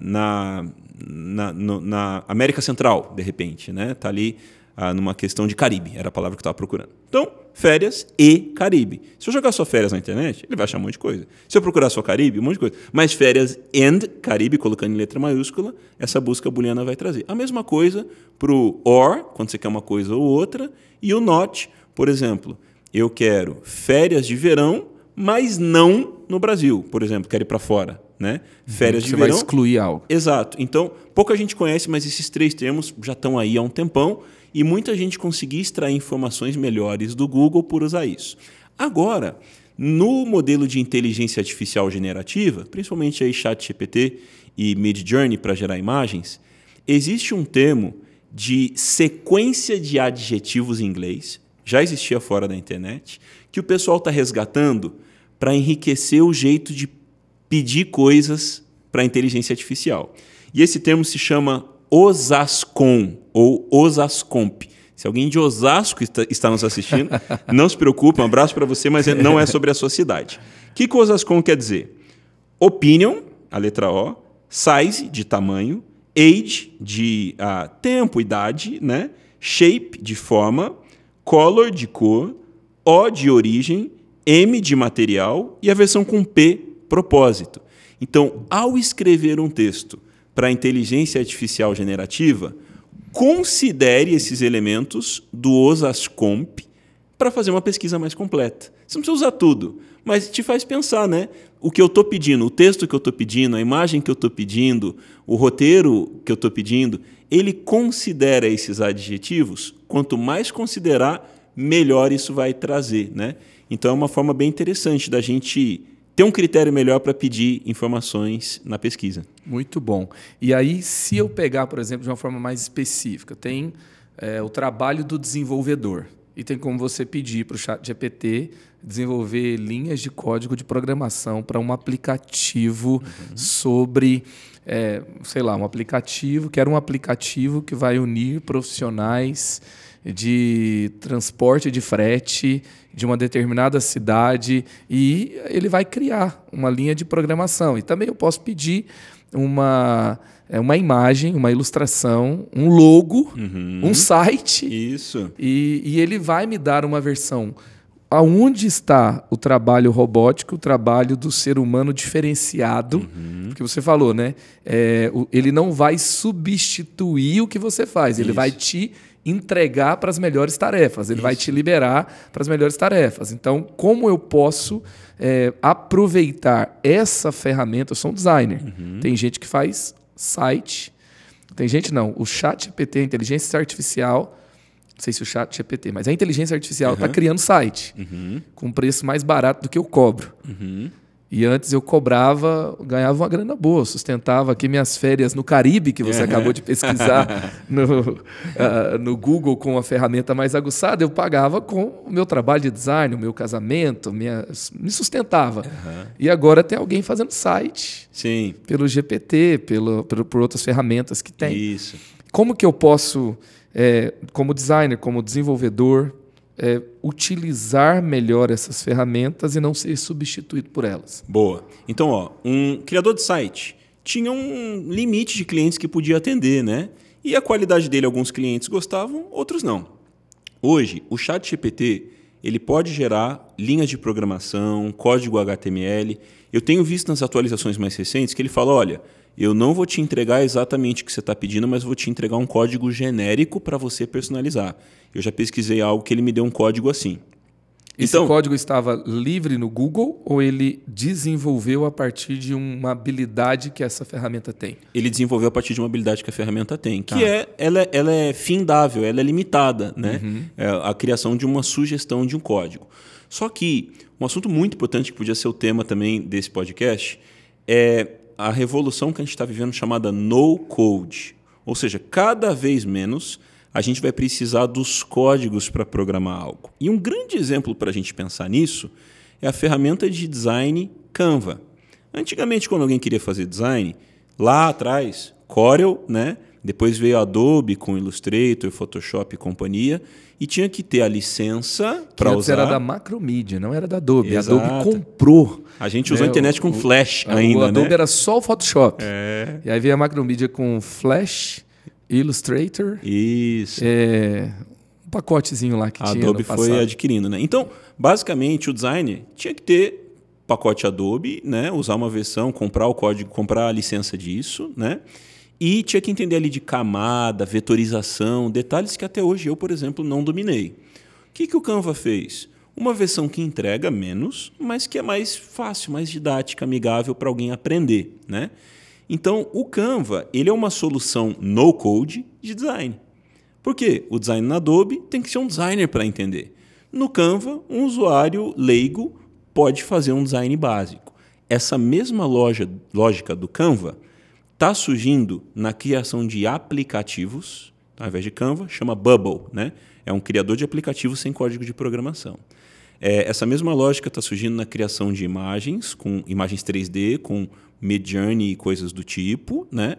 na, na, no, na, América Central, de repente, né? Tá ali numa questão de Caribe, era a palavra que estava procurando. Então férias e Caribe. Se eu jogar só férias na internet, ele vai achar um monte de coisa. Se eu procurar só Caribe, um monte de coisa. Mas férias and Caribe, colocando em letra maiúscula, essa busca booleana vai trazer. A mesma coisa para o or, quando você quer uma coisa ou outra, e o not, por exemplo, eu quero férias de verão, mas não no Brasil, por exemplo, quero ir para fora. Né? Uhum, férias Você de verão. Você vai excluir algo. Exato. Então, pouca gente conhece, mas esses três termos já estão aí há um tempão e muita gente conseguia extrair informações melhores do Google por usar isso. Agora, no modelo de inteligência artificial generativa, principalmente aí ChatGPT e Midjourney para gerar imagens, existe um termo de sequência de adjetivos em inglês, já existia fora da internet, que o pessoal está resgatando para enriquecer o jeito de pedir coisas para a inteligência artificial. E esse termo se chama Osascom ou Osascomp. Se alguém de Osasco está, está nos assistindo, não se preocupe, um abraço para você, mas é, não é sobre a sua cidade. O que, que Osascom quer dizer? Opinion, a letra O, size, de tamanho, age, de uh, tempo, idade, né? shape, de forma, color, de cor, O, de origem, M, de material e a versão com P, propósito. Então, ao escrever um texto, para inteligência artificial generativa, considere esses elementos do OSASCOMP para fazer uma pesquisa mais completa. Você não precisa usar tudo, mas te faz pensar, né? O que eu estou pedindo, o texto que eu estou pedindo, a imagem que eu estou pedindo, o roteiro que eu estou pedindo, ele considera esses adjetivos. Quanto mais considerar, melhor isso vai trazer, né? Então é uma forma bem interessante da gente ter um critério melhor para pedir informações na pesquisa. Muito bom. E aí, se eu pegar, por exemplo, de uma forma mais específica, tem é, o trabalho do desenvolvedor. E tem como você pedir para o chat GPT desenvolver linhas de código de programação para um aplicativo uhum. sobre, é, sei lá, um aplicativo, que era um aplicativo que vai unir profissionais de transporte de frete de uma determinada cidade e ele vai criar uma linha de programação. E também eu posso pedir uma, é, uma imagem, uma ilustração, um logo, uhum. um site. Isso. E, e ele vai me dar uma versão. Aonde está o trabalho robótico, o trabalho do ser humano diferenciado? Uhum. Porque você falou, né? É, ele não vai substituir o que você faz, ele vai te entregar para as melhores tarefas, ele Isso. vai te liberar para as melhores tarefas. Então, como eu posso é, aproveitar essa ferramenta? Eu sou um designer. Uhum. Tem gente que faz site, tem gente não. O chat GPT, a inteligência artificial, não sei se o chat GPT, mas a inteligência artificial está uhum. criando site uhum. com preço mais barato do que eu cobro. Uhum. E antes eu cobrava, ganhava uma grana boa, sustentava aqui minhas férias no Caribe, que você é. acabou de pesquisar no, uh, no Google com a ferramenta mais aguçada, eu pagava com o meu trabalho de design, o meu casamento, minha, me sustentava. Uhum. E agora tem alguém fazendo site Sim. pelo GPT, pelo, pelo, por outras ferramentas que tem. Isso. Como que eu posso, é, como designer, como desenvolvedor, é, utilizar melhor essas ferramentas e não ser substituído por elas. Boa. Então, ó, um criador de site tinha um limite de clientes que podia atender, né? E a qualidade dele, alguns clientes gostavam, outros não. Hoje, o Chat GPT ele pode gerar linhas de programação, código HTML. Eu tenho visto nas atualizações mais recentes que ele fala, olha, eu não vou te entregar exatamente o que você está pedindo, mas vou te entregar um código genérico para você personalizar. Eu já pesquisei algo que ele me deu um código assim. Esse então, código estava livre no Google ou ele desenvolveu a partir de uma habilidade que essa ferramenta tem? Ele desenvolveu a partir de uma habilidade que a ferramenta tem, que tá. é, ela, é, ela é findável, ela é limitada, né? Uhum. É a criação de uma sugestão de um código. Só que um assunto muito importante que podia ser o tema também desse podcast é a revolução que a gente está vivendo chamada no code. Ou seja, cada vez menos a gente vai precisar dos códigos para programar algo. E um grande exemplo para a gente pensar nisso é a ferramenta de design Canva. Antigamente, quando alguém queria fazer design, lá atrás, Corel, né? Depois veio Adobe com Illustrator, Photoshop e companhia, e tinha que ter a licença para usar. era da Macromedia, não era da Adobe. Exato. A Adobe comprou. A gente usou né? a internet com o, Flash o, ainda, o né? Adobe né? era só o Photoshop. É. E aí veio a Macromedia com Flash, Illustrator. Isso. É, um pacotezinho lá que a tinha. A Adobe foi adquirindo, né? Então, basicamente, o design tinha que ter pacote Adobe, né? Usar uma versão, comprar o código, comprar a licença disso, né? E tinha que entender ali de camada, vetorização, detalhes que até hoje eu, por exemplo, não dominei. O que, que o Canva fez? Uma versão que entrega menos, mas que é mais fácil, mais didática, amigável para alguém aprender, né? Então, o Canva, ele é uma solução no code de design. Por quê? O design na Adobe tem que ser um designer para entender. No Canva, um usuário leigo pode fazer um design básico. Essa mesma loja, lógica do Canva está surgindo na criação de aplicativos, tá? ao invés de Canva, chama Bubble, né? É um criador de aplicativos sem código de programação. É, essa mesma lógica está surgindo na criação de imagens, com imagens 3D, com Midjourney e coisas do tipo, né?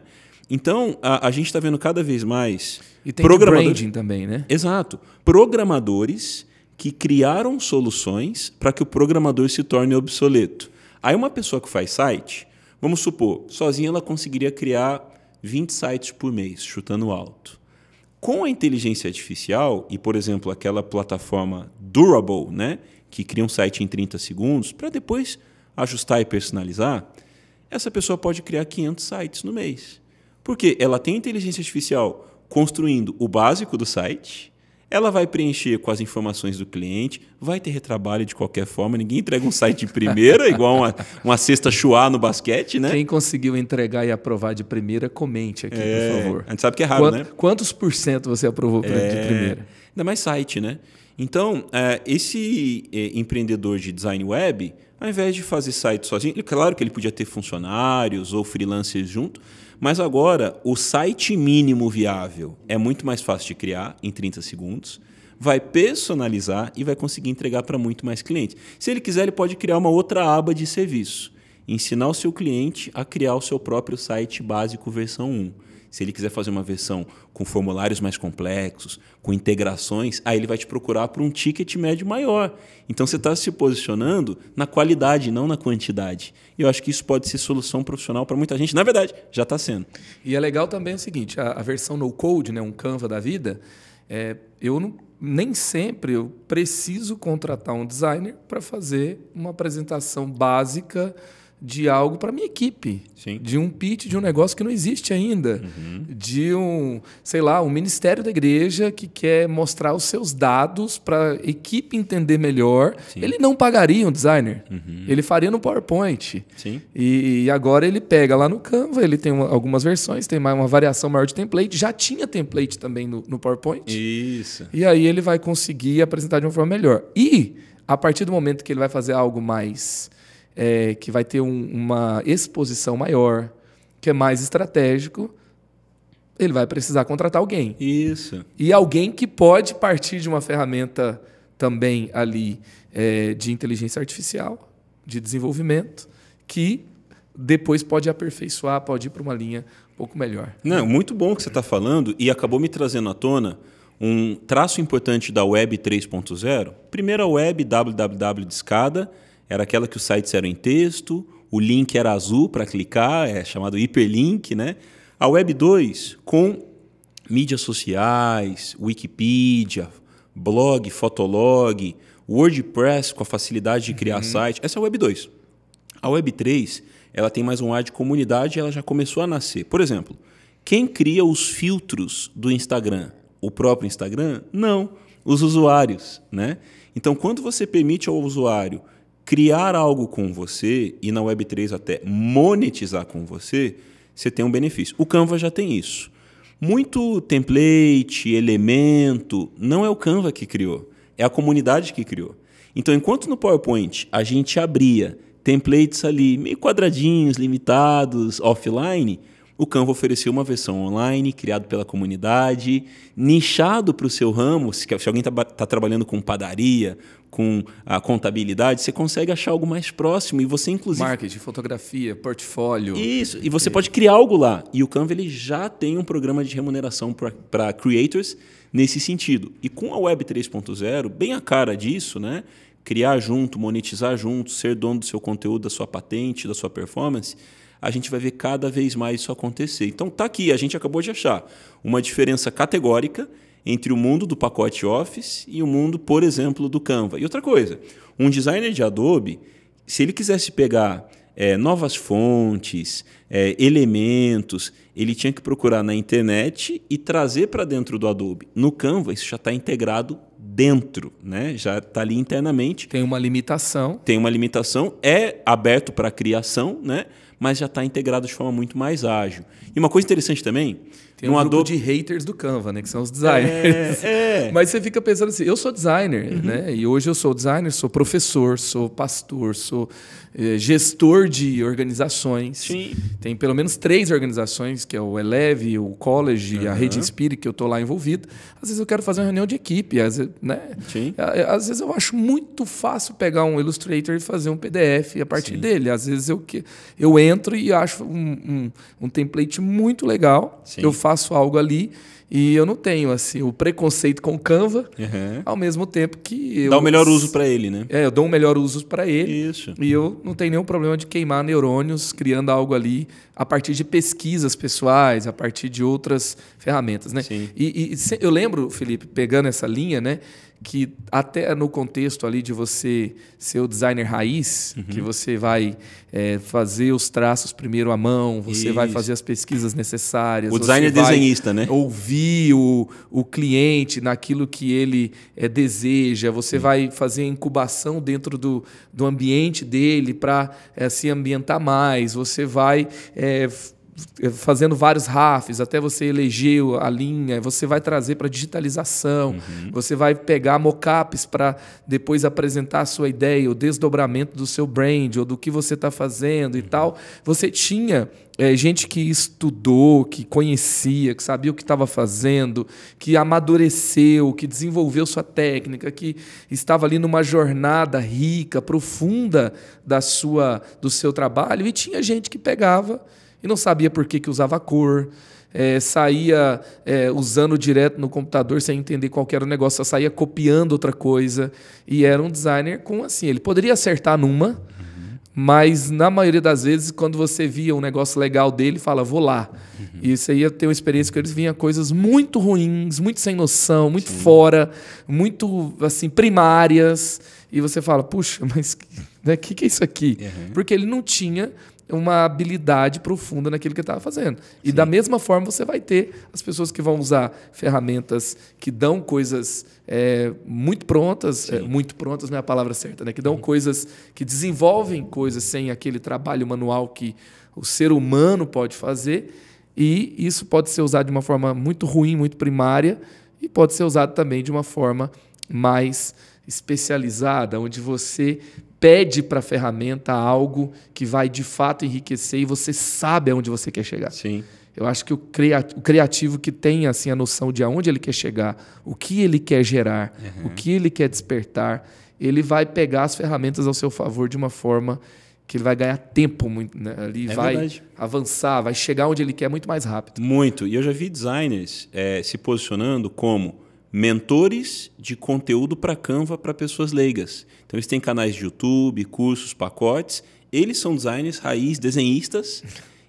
Então, a, a gente está vendo cada vez mais... E tem programadores... também, né? Exato. Programadores que criaram soluções para que o programador se torne obsoleto. Aí uma pessoa que faz site Vamos supor, sozinha ela conseguiria criar 20 sites por mês, chutando alto. Com a inteligência artificial e, por exemplo, aquela plataforma Durable, né, que cria um site em 30 segundos para depois ajustar e personalizar, essa pessoa pode criar 500 sites no mês. Porque ela tem inteligência artificial construindo o básico do site, ela vai preencher com as informações do cliente, vai ter retrabalho de qualquer forma. Ninguém entrega um site de primeira, igual uma, uma cesta chuá no basquete, né? Quem conseguiu entregar e aprovar de primeira, comente aqui, é, por favor. A gente sabe que é raro, Quanto, né? Quantos por cento você aprovou é, de primeira? Ainda mais site, né? Então, é, esse é, empreendedor de design web, ao invés de fazer site sozinho, claro que ele podia ter funcionários ou freelancers junto, mas agora o site mínimo viável é muito mais fácil de criar em 30 segundos, vai personalizar e vai conseguir entregar para muito mais clientes. Se ele quiser, ele pode criar uma outra aba de serviço, ensinar o seu cliente a criar o seu próprio site básico versão 1. Se ele quiser fazer uma versão com formulários mais complexos, com integrações, aí ele vai te procurar por um ticket médio maior. Então você está se posicionando na qualidade, não na quantidade. E eu acho que isso pode ser solução profissional para muita gente. Na verdade, já está sendo. E é legal também o seguinte: a, a versão no code, né, um Canva da vida, é, eu não, nem sempre eu preciso contratar um designer para fazer uma apresentação básica de algo para minha equipe, Sim. de um pitch de um negócio que não existe ainda, uhum. de um, sei lá, um ministério da igreja que quer mostrar os seus dados para a equipe entender melhor. Sim. Ele não pagaria um designer, uhum. ele faria no PowerPoint. E, e, agora ele pega lá no Canva, ele tem uma, algumas versões, tem mais uma variação maior de template, já tinha template também no, no PowerPoint. Isso. E aí ele vai conseguir apresentar de uma forma melhor. E a partir do momento que ele vai fazer algo mais é, que vai ter um, uma exposição maior, que é mais estratégico, ele vai precisar contratar alguém. Isso. E alguém que pode partir de uma ferramenta também ali é, de inteligência artificial, de desenvolvimento, que depois pode aperfeiçoar, pode ir para uma linha um pouco melhor. Não, muito bom o que você está falando e acabou me trazendo à tona um traço importante da Web 3.0. Primeiro a Web www de escada era aquela que os sites eram em texto, o link era azul para clicar, é chamado hiperlink, né? A Web 2 com mídias sociais, Wikipedia, blog, fotolog, WordPress com a facilidade de criar uhum. site. Essa é a Web 2. A Web 3, ela tem mais um ar de comunidade, ela já começou a nascer. Por exemplo, quem cria os filtros do Instagram? O próprio Instagram? Não, os usuários, né? Então, quando você permite ao usuário criar algo com você e na Web3 até monetizar com você, você tem um benefício. O Canva já tem isso. Muito template, elemento, não é o Canva que criou, é a comunidade que criou. Então, enquanto no PowerPoint a gente abria templates ali, meio quadradinhos, limitados, offline, o Canva ofereceu uma versão online, criado pela comunidade, nichado para o seu ramo. Se, alguém está tá trabalhando com padaria, com a ah, contabilidade, você consegue achar algo mais próximo e você inclusive marketing, fotografia, portfólio. Isso, e você é. pode criar algo lá. E o Canva ele já tem um programa de remuneração para creators nesse sentido. E com a Web 3.0, bem a cara disso, né? Criar junto, monetizar junto, ser dono do seu conteúdo, da sua patente, da sua performance a gente vai ver cada vez mais isso acontecer. Então tá aqui, a gente acabou de achar uma diferença categórica entre o mundo do pacote Office e o mundo, por exemplo, do Canva. E outra coisa, um designer de Adobe, se ele quisesse pegar é, novas fontes, é, elementos, ele tinha que procurar na internet e trazer para dentro do Adobe. No Canva, isso já está integrado dentro, né? já está ali internamente. Tem uma limitação. Tem uma limitação, é aberto para criação, né? mas já está integrado de forma muito mais ágil. E uma coisa interessante também tem um grupo de haters do Canva, né? Que são os designers. É, é. Mas você fica pensando assim, eu sou designer, uhum. né? E hoje eu sou designer, sou professor, sou pastor, sou eh, gestor de organizações. Sim. Tem pelo menos três organizações, que é o Eleve, o College, uhum. a Rede Inspire, que eu estou lá envolvido. Às vezes eu quero fazer uma reunião de equipe, às vezes, né? Sim. Às vezes eu acho muito fácil pegar um Illustrator e fazer um PDF a partir Sim. dele. Às vezes eu, eu entro e acho um, um, um template muito legal. Sim. Eu faço algo ali e eu não tenho assim o preconceito com Canva, uhum. ao mesmo tempo que eu dá o melhor uso para ele, né? É, eu dou o um melhor uso para ele. Isso. E eu não tenho nenhum problema de queimar neurônios criando algo ali a partir de pesquisas pessoais, a partir de outras ferramentas, né? Sim. E, e eu lembro, Felipe, pegando essa linha, né? que até no contexto ali de você ser o designer raiz, uhum. que você vai é, fazer os traços primeiro à mão, você Isso. vai fazer as pesquisas necessárias. O designer desenhista, né? Ouvir o, o cliente naquilo que ele é, deseja, você uhum. vai fazer a incubação dentro do, do ambiente dele para é, se ambientar mais, você vai é, fazendo vários RAFs até você eleger a linha, você vai trazer para digitalização, uhum. você vai pegar mockups para depois apresentar a sua ideia, o desdobramento do seu brand ou do que você está fazendo uhum. e tal. Você tinha é, gente que estudou, que conhecia, que sabia o que estava fazendo, que amadureceu, que desenvolveu sua técnica, que estava ali numa jornada rica, profunda da sua, do seu trabalho, e tinha gente que pegava e não sabia por que, que usava cor, é, saía é, usando direto no computador sem entender qual era o negócio, só saía copiando outra coisa. E era um designer com assim, ele poderia acertar numa, uhum. mas na maioria das vezes, quando você via um negócio legal dele, fala, vou lá. Uhum. E você ia ter uma experiência que eles vinham coisas muito ruins, muito sem noção, muito Sim. fora, muito assim, primárias. E você fala, puxa, mas o né, que, que é isso aqui? Uhum. Porque ele não tinha uma habilidade profunda naquilo que estava fazendo. E Sim. da mesma forma você vai ter as pessoas que vão usar ferramentas que dão coisas é, muito prontas, é, muito prontas não é a palavra certa, né? Que dão Sim. coisas, que desenvolvem coisas sem aquele trabalho manual que o ser humano pode fazer. E isso pode ser usado de uma forma muito ruim, muito primária, e pode ser usado também de uma forma mais especializada, onde você pede para a ferramenta algo que vai de fato enriquecer e você sabe aonde você quer chegar. Sim. Eu acho que o, criativo que tem assim a noção de aonde ele quer chegar, o que ele quer gerar, uhum. o que ele quer despertar, ele vai pegar as ferramentas ao seu favor de uma forma que ele vai ganhar tempo muito, né? ele é vai verdade. avançar, vai chegar onde ele quer muito mais rápido. Muito. E eu já vi designers é, se posicionando como mentores de conteúdo para Canva para pessoas leigas. Então eles têm canais de YouTube, cursos, pacotes. Eles são designers raiz, desenhistas,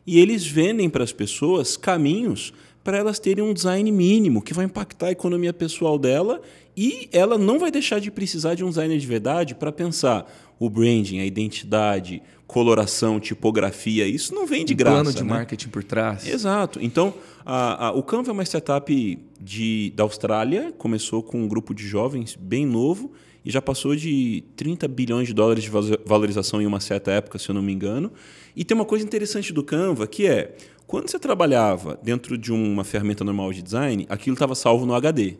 e eles vendem para as pessoas caminhos para elas terem um design mínimo que vai impactar a economia pessoal dela e ela não vai deixar de precisar de um designer de verdade para pensar o branding, a identidade, coloração, tipografia, isso não vem de um graça. plano de né? marketing por trás. Exato. Então, a, a, o Canva é uma startup de, da Austrália, começou com um grupo de jovens bem novo e já passou de 30 bilhões de dólares de valorização em uma certa época, se eu não me engano. E tem uma coisa interessante do Canva, que é, quando você trabalhava dentro de uma ferramenta normal de design, aquilo estava salvo no HD.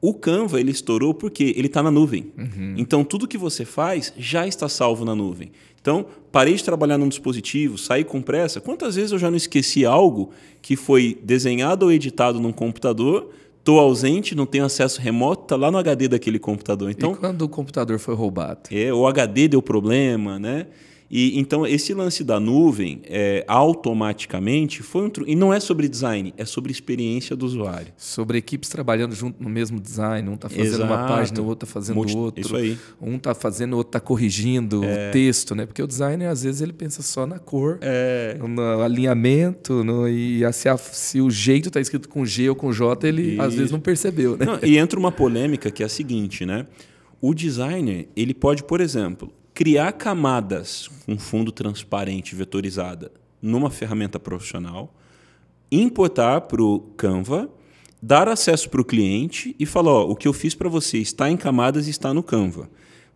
O Canva ele estourou porque ele está na nuvem. Uhum. Então tudo que você faz já está salvo na nuvem. Então parei de trabalhar num dispositivo, saí com pressa. Quantas vezes eu já não esqueci algo que foi desenhado ou editado num computador? Estou ausente, não tenho acesso remoto, está lá no HD daquele computador. Então e quando o computador foi roubado? É, o HD deu problema, né? E então esse lance da nuvem é, automaticamente foi um e não é sobre design, é sobre experiência do usuário. Sobre equipes trabalhando junto no mesmo design, um está fazendo Exato. uma página, o outro está fazendo Multi... outro. Isso aí. Um está fazendo, o outro está corrigindo é... o texto, né? Porque o designer às vezes ele pensa só na cor, é... no alinhamento, no... e se, a... se o jeito está escrito com G ou com J, ele às vezes não percebeu, né? Não, e entra uma polêmica que é a seguinte, né? O designer, ele pode, por exemplo, criar camadas com fundo transparente vetorizada numa ferramenta profissional, importar para o Canva, dar acesso para o cliente e falar: ó, o que eu fiz para você está em camadas e está no Canva.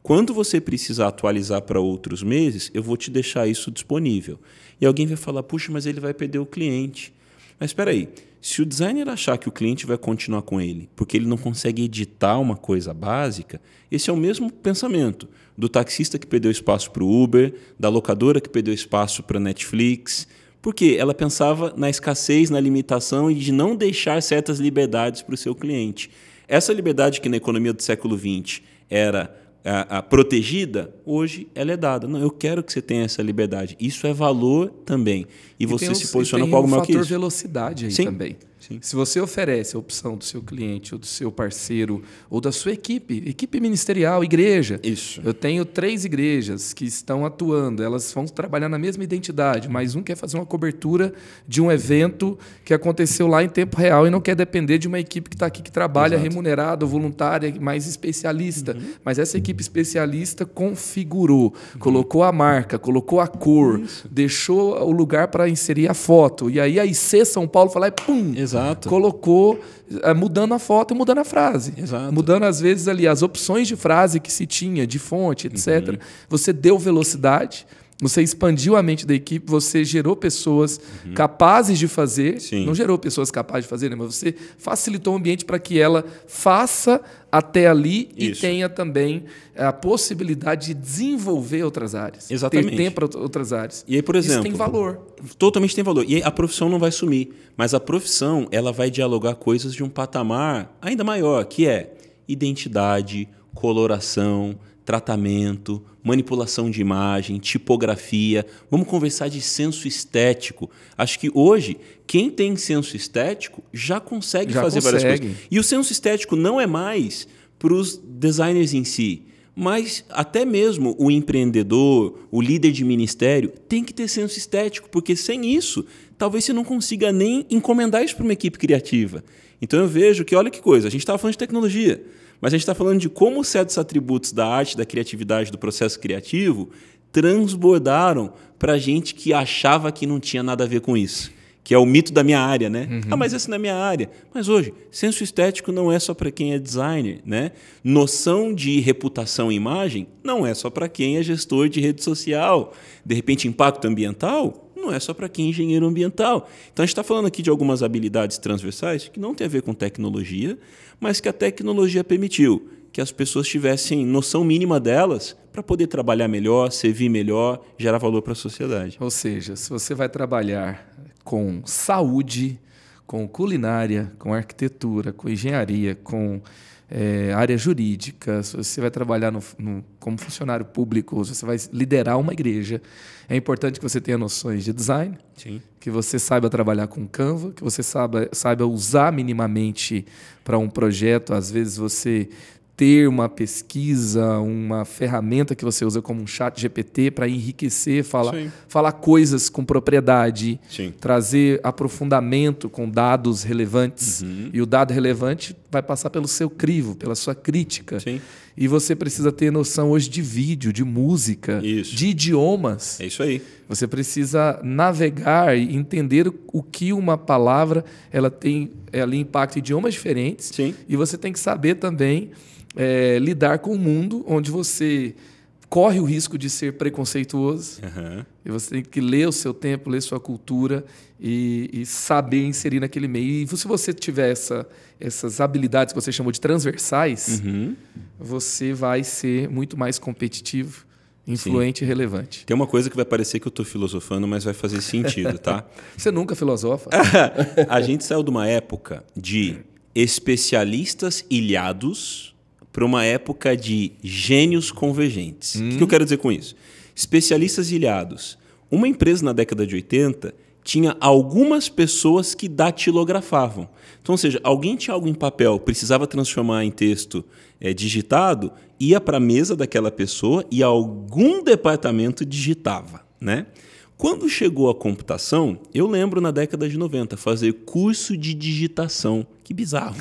Quando você precisar atualizar para outros meses, eu vou te deixar isso disponível. E alguém vai falar: puxa, mas ele vai perder o cliente. Mas espera aí, se o designer achar que o cliente vai continuar com ele porque ele não consegue editar uma coisa básica, esse é o mesmo pensamento do taxista que perdeu espaço para o Uber, da locadora que perdeu espaço para a Netflix, porque ela pensava na escassez, na limitação e de não deixar certas liberdades para o seu cliente. Essa liberdade que na economia do século XX era a, a protegida, hoje ela é dada. Não, eu quero que você tenha essa liberdade. Isso é valor também. E, e você se posiciona com algo maior que isso. tem um fator velocidade aí Sim. também. Sim. Se você oferece a opção do seu cliente, ou do seu parceiro, ou da sua equipe, equipe ministerial, igreja. Isso. Eu tenho três igrejas que estão atuando, elas vão trabalhar na mesma identidade, mas um quer fazer uma cobertura de um evento que aconteceu lá em tempo real e não quer depender de uma equipe que está aqui que trabalha Exato. remunerada, voluntária, mais especialista. Uhum. Mas essa equipe especialista configurou, uhum. colocou a marca, colocou a cor, Isso. deixou o lugar para inserir a foto. E aí a IC São Paulo falar é, pum! Exato Exato. colocou, eh, mudando a foto e mudando a frase. Exato. Mudando, às vezes, ali as opções de frase que se tinha, de fonte, etc. Uhum. Você deu velocidade você expandiu a mente da equipe, você gerou pessoas uhum. capazes de fazer. Sim. Não gerou pessoas capazes de fazer, né? mas você facilitou o ambiente para que ela faça até ali Isso. e tenha também a possibilidade de desenvolver outras áreas. Exatamente. Ter tempo para outras áreas. E aí, por exemplo. Isso tem valor. Totalmente tem valor. E a profissão não vai sumir, mas a profissão ela vai dialogar coisas de um patamar ainda maior, que é identidade, coloração, tratamento, manipulação de imagem, tipografia. Vamos conversar de senso estético. Acho que hoje, quem tem senso estético já consegue já fazer consegue. várias coisas. E o senso estético não é mais para os designers em si. Mas até mesmo o empreendedor, o líder de ministério, tem que ter senso estético, porque sem isso, talvez você não consiga nem encomendar isso para uma equipe criativa. Então eu vejo que, olha que coisa, a gente estava falando de tecnologia. Mas a gente está falando de como certos atributos da arte, da criatividade, do processo criativo transbordaram para gente que achava que não tinha nada a ver com isso. Que é o mito da minha área, né? Uhum. Ah, mas esse não é minha área. Mas hoje, senso estético não é só para quem é designer, né? Noção de reputação e imagem não é só para quem é gestor de rede social. De repente, impacto ambiental não é só para quem é engenheiro ambiental. Então a gente está falando aqui de algumas habilidades transversais que não tem a ver com tecnologia, mas que a tecnologia permitiu que as pessoas tivessem noção mínima delas para poder trabalhar melhor, servir melhor, gerar valor para a sociedade. Ou seja, se você vai trabalhar com saúde, com culinária, com arquitetura, com engenharia, com é, área jurídica, se você vai trabalhar no, no, como funcionário público, se você vai liderar uma igreja, é importante que você tenha noções de design, Sim. que você saiba trabalhar com Canva, que você saiba, saiba usar minimamente para um projeto. Às vezes você ter uma pesquisa, uma ferramenta que você usa como um chat GPT para enriquecer, falar, falar coisas com propriedade, Sim. trazer aprofundamento com dados relevantes. Uhum. E o dado relevante vai passar pelo seu crivo, pela sua crítica. Sim. E você precisa ter noção hoje de vídeo, de música, isso. de idiomas. É isso aí. Você precisa navegar e entender o que uma palavra ela tem, ela impacta idiomas diferentes. Sim. E você tem que saber também é, lidar com o um mundo onde você corre o risco de ser preconceituoso. Uhum. E você tem que ler o seu tempo, ler sua cultura e, e, saber inserir naquele meio. E se você tiver essa, essas habilidades que você chamou de transversais, uhum. você vai ser muito mais competitivo, influente Sim. e relevante. Tem uma coisa que vai parecer que eu estou filosofando, mas vai fazer sentido, tá? você nunca filosofa. A gente saiu de uma época de especialistas ilhados para uma época de gênios convergentes. Hum. O que eu hum. quero dizer com isso? Especialistas ilhados. Uma empresa na década de 80 tinha algumas pessoas que datilografavam. Então, ou seja, alguém tinha algo em papel, precisava transformar em texto é, digitado, ia para a mesa daquela pessoa e algum departamento digitava. Né? Quando chegou a computação, eu lembro na década de 90 fazer curso de digitação, que bizarro.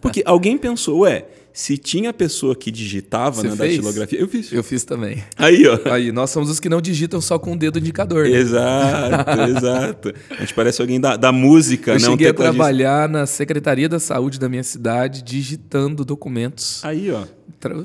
Porque alguém pensou, ué, se tinha pessoa que digitava Você na fez? datilografia. Eu fiz. Eu fiz também. Aí, ó. Aí, nós somos os que não digitam só com o dedo indicador. Né? Exato, exato. A gente parece alguém da, da música, Eu não né? cheguei a trabalhar na Secretaria da Saúde da minha cidade digitando documentos. Aí, ó.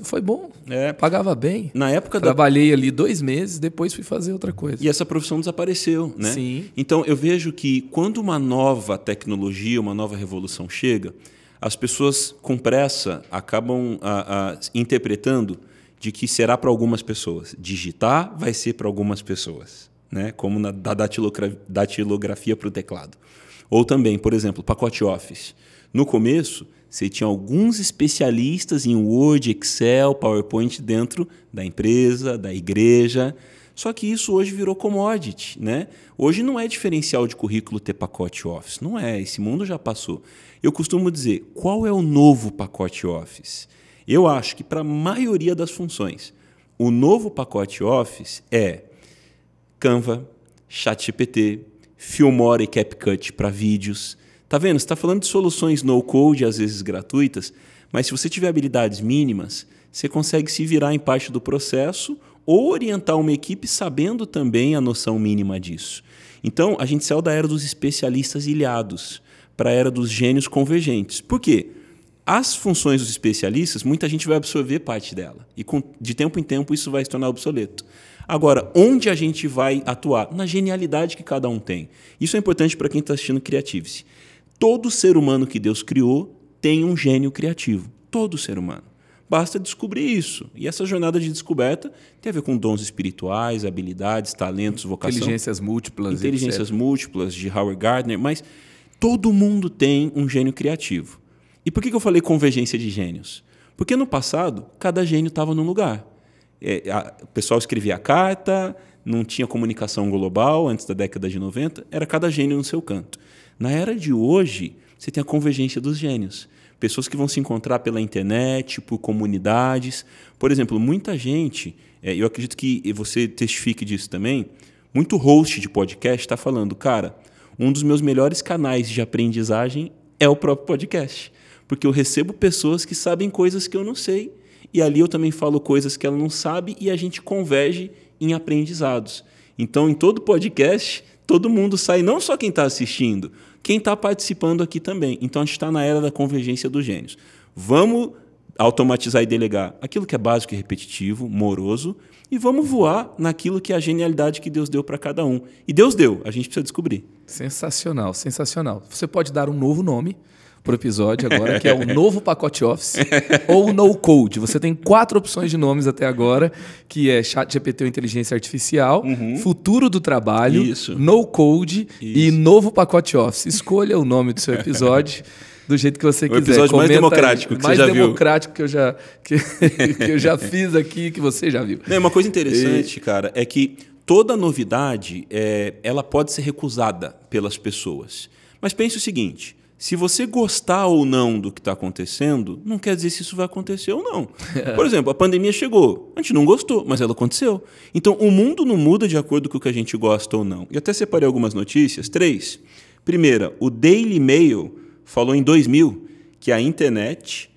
Foi bom. É. Pagava bem. Na época Trabalhei da... ali dois meses, depois fui fazer outra coisa. E essa profissão desapareceu, né? Sim. Então eu vejo que quando uma nova tecnologia, uma nova revolução chega, chega, as pessoas com pressa acabam a, a, interpretando de que será para algumas pessoas. Digitar vai ser para algumas pessoas, né? como na, da datilografia para o teclado. Ou também, por exemplo, pacote Office. No começo, você tinha alguns especialistas em Word, Excel, PowerPoint dentro da empresa, da igreja, só que isso hoje virou commodity, né? Hoje não é diferencial de currículo ter pacote Office, não é, esse mundo já passou. Eu costumo dizer, qual é o novo pacote Office? Eu acho que para a maioria das funções, o novo pacote Office é Canva, ChatGPT, Filmora e CapCut para vídeos. Tá vendo? Está falando de soluções no code, às vezes gratuitas, mas se você tiver habilidades mínimas, você consegue se virar em parte do processo orientar uma equipe sabendo também a noção mínima disso. Então, a gente saiu da era dos especialistas ilhados para a era dos gênios convergentes. Por quê? As funções dos especialistas, muita gente vai absorver parte dela. E com, de tempo em tempo isso vai se tornar obsoleto. Agora, onde a gente vai atuar? Na genialidade que cada um tem. Isso é importante para quem está assistindo Creative. Todo ser humano que Deus criou tem um gênio criativo. Todo ser humano. Basta descobrir isso. E essa jornada de descoberta tem a ver com dons espirituais, habilidades, talentos, vocação. Inteligências múltiplas. Inteligências etc. múltiplas de Howard Gardner, mas todo mundo tem um gênio criativo. E por que eu falei convergência de gênios? Porque no passado, cada gênio estava num lugar. É, a, o pessoal escrevia carta, não tinha comunicação global antes da década de 90, era cada gênio no seu canto. Na era de hoje, você tem a convergência dos gênios pessoas que vão se encontrar pela internet, por comunidades. Por exemplo, muita gente, é, eu acredito que você testifique disso também, muito host de podcast está falando, cara, um dos meus melhores canais de aprendizagem é o próprio podcast. Porque eu recebo pessoas que sabem coisas que eu não sei, e ali eu também falo coisas que ela não sabe, e a gente converge em aprendizados. Então, em todo podcast, todo mundo sai, não só quem está assistindo, quem está participando aqui também. Então a gente está na era da convergência dos gênios. Vamos automatizar e delegar aquilo que é básico e repetitivo, moroso, e vamos voar naquilo que é a genialidade que Deus deu para cada um. E Deus deu, a gente precisa descobrir. Sensacional, sensacional. Você pode dar um novo nome, o episódio agora, que é o novo pacote Office ou No Code. Você tem quatro opções de nomes até agora, que é Chat GPT ou Inteligência Artificial, uhum. Futuro do Trabalho, No Code e Novo Pacote Office. Escolha o nome do seu episódio. do jeito que você o quiser. O episódio Comenta mais democrático aí, que mais você já viu. Mais democrático que eu já, que, que, eu já fiz aqui, que você já viu. Não, uma coisa interessante, e... cara, é que toda novidade é, ela pode ser recusada pelas pessoas. Mas pense o seguinte: se você gostar ou não do que está acontecendo, não quer dizer se isso vai acontecer ou não. Por exemplo, a pandemia chegou. A gente não gostou, mas ela aconteceu. Então, o mundo não muda de acordo com o que a gente gosta ou não. E até separei algumas notícias. Três. Primeira, o Daily Mail falou em 2000 que a internet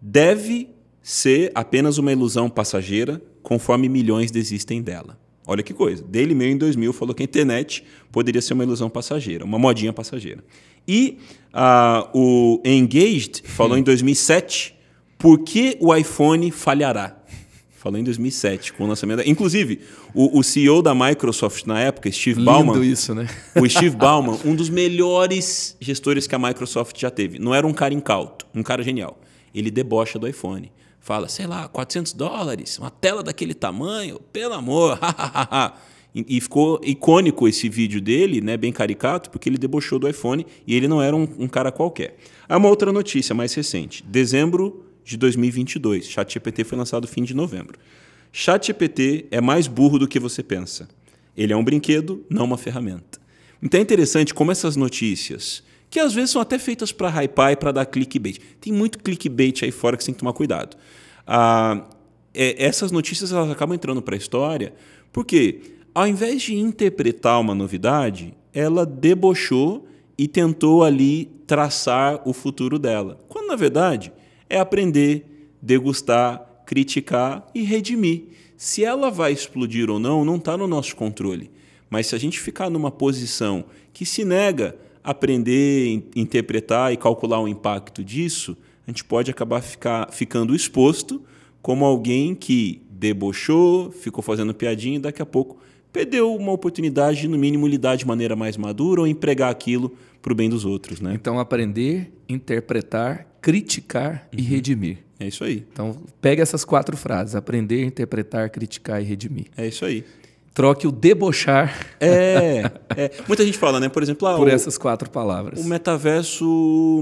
deve ser apenas uma ilusão passageira, conforme milhões desistem dela. Olha que coisa. Daily Mail em 2000 falou que a internet poderia ser uma ilusão passageira, uma modinha passageira. E uh, o Engaged falou em 2007 por que o iPhone falhará. Falou em 2007, com o lançamento. Da... Inclusive, o, o, CEO da Microsoft na época, Steve Lindo Ballman. isso, né? O Steve Ballman, um dos melhores gestores que a Microsoft já teve. Não era um cara incauto, um cara genial. Ele debocha do iPhone. Fala, sei lá, 400 dólares, uma tela daquele tamanho, pelo amor, hahaha. E, ficou icônico esse vídeo dele, né, bem caricato, porque ele debochou do iPhone e ele não era um, um cara qualquer. Há uma outra notícia mais recente. Dezembro de 2022. ChatGPT foi lançado fim de novembro. ChatGPT é mais burro do que você pensa. Ele é um brinquedo, não uma ferramenta. Então é interessante como essas notícias, que às vezes são até feitas para hypar e para dar clickbait. Tem muito clickbait aí fora que você tem que tomar cuidado. Ah, é, essas notícias elas acabam entrando para a história porque ao invés de interpretar uma novidade, ela debochou e tentou ali traçar o futuro dela. Quando na verdade é aprender, degustar, criticar e redimir. Se ela vai explodir ou não, não está no nosso controle. Mas se a gente ficar numa posição que se nega a aprender, interpretar e calcular o impacto disso, a gente pode acabar ficar, ficando exposto como alguém que debochou, ficou fazendo piadinha e daqui a pouco perdeu uma oportunidade de, no mínimo, lidar de maneira mais madura ou empregar aquilo para o bem dos outros. Né? Então, aprender, interpretar, criticar uhum. e redimir. É isso aí. Então, pega essas quatro frases: aprender, interpretar, criticar e redimir. É isso aí. Troque o debochar. É, é. Muita gente fala, né? Por exemplo, ah, por o, essas quatro palavras. O metaverso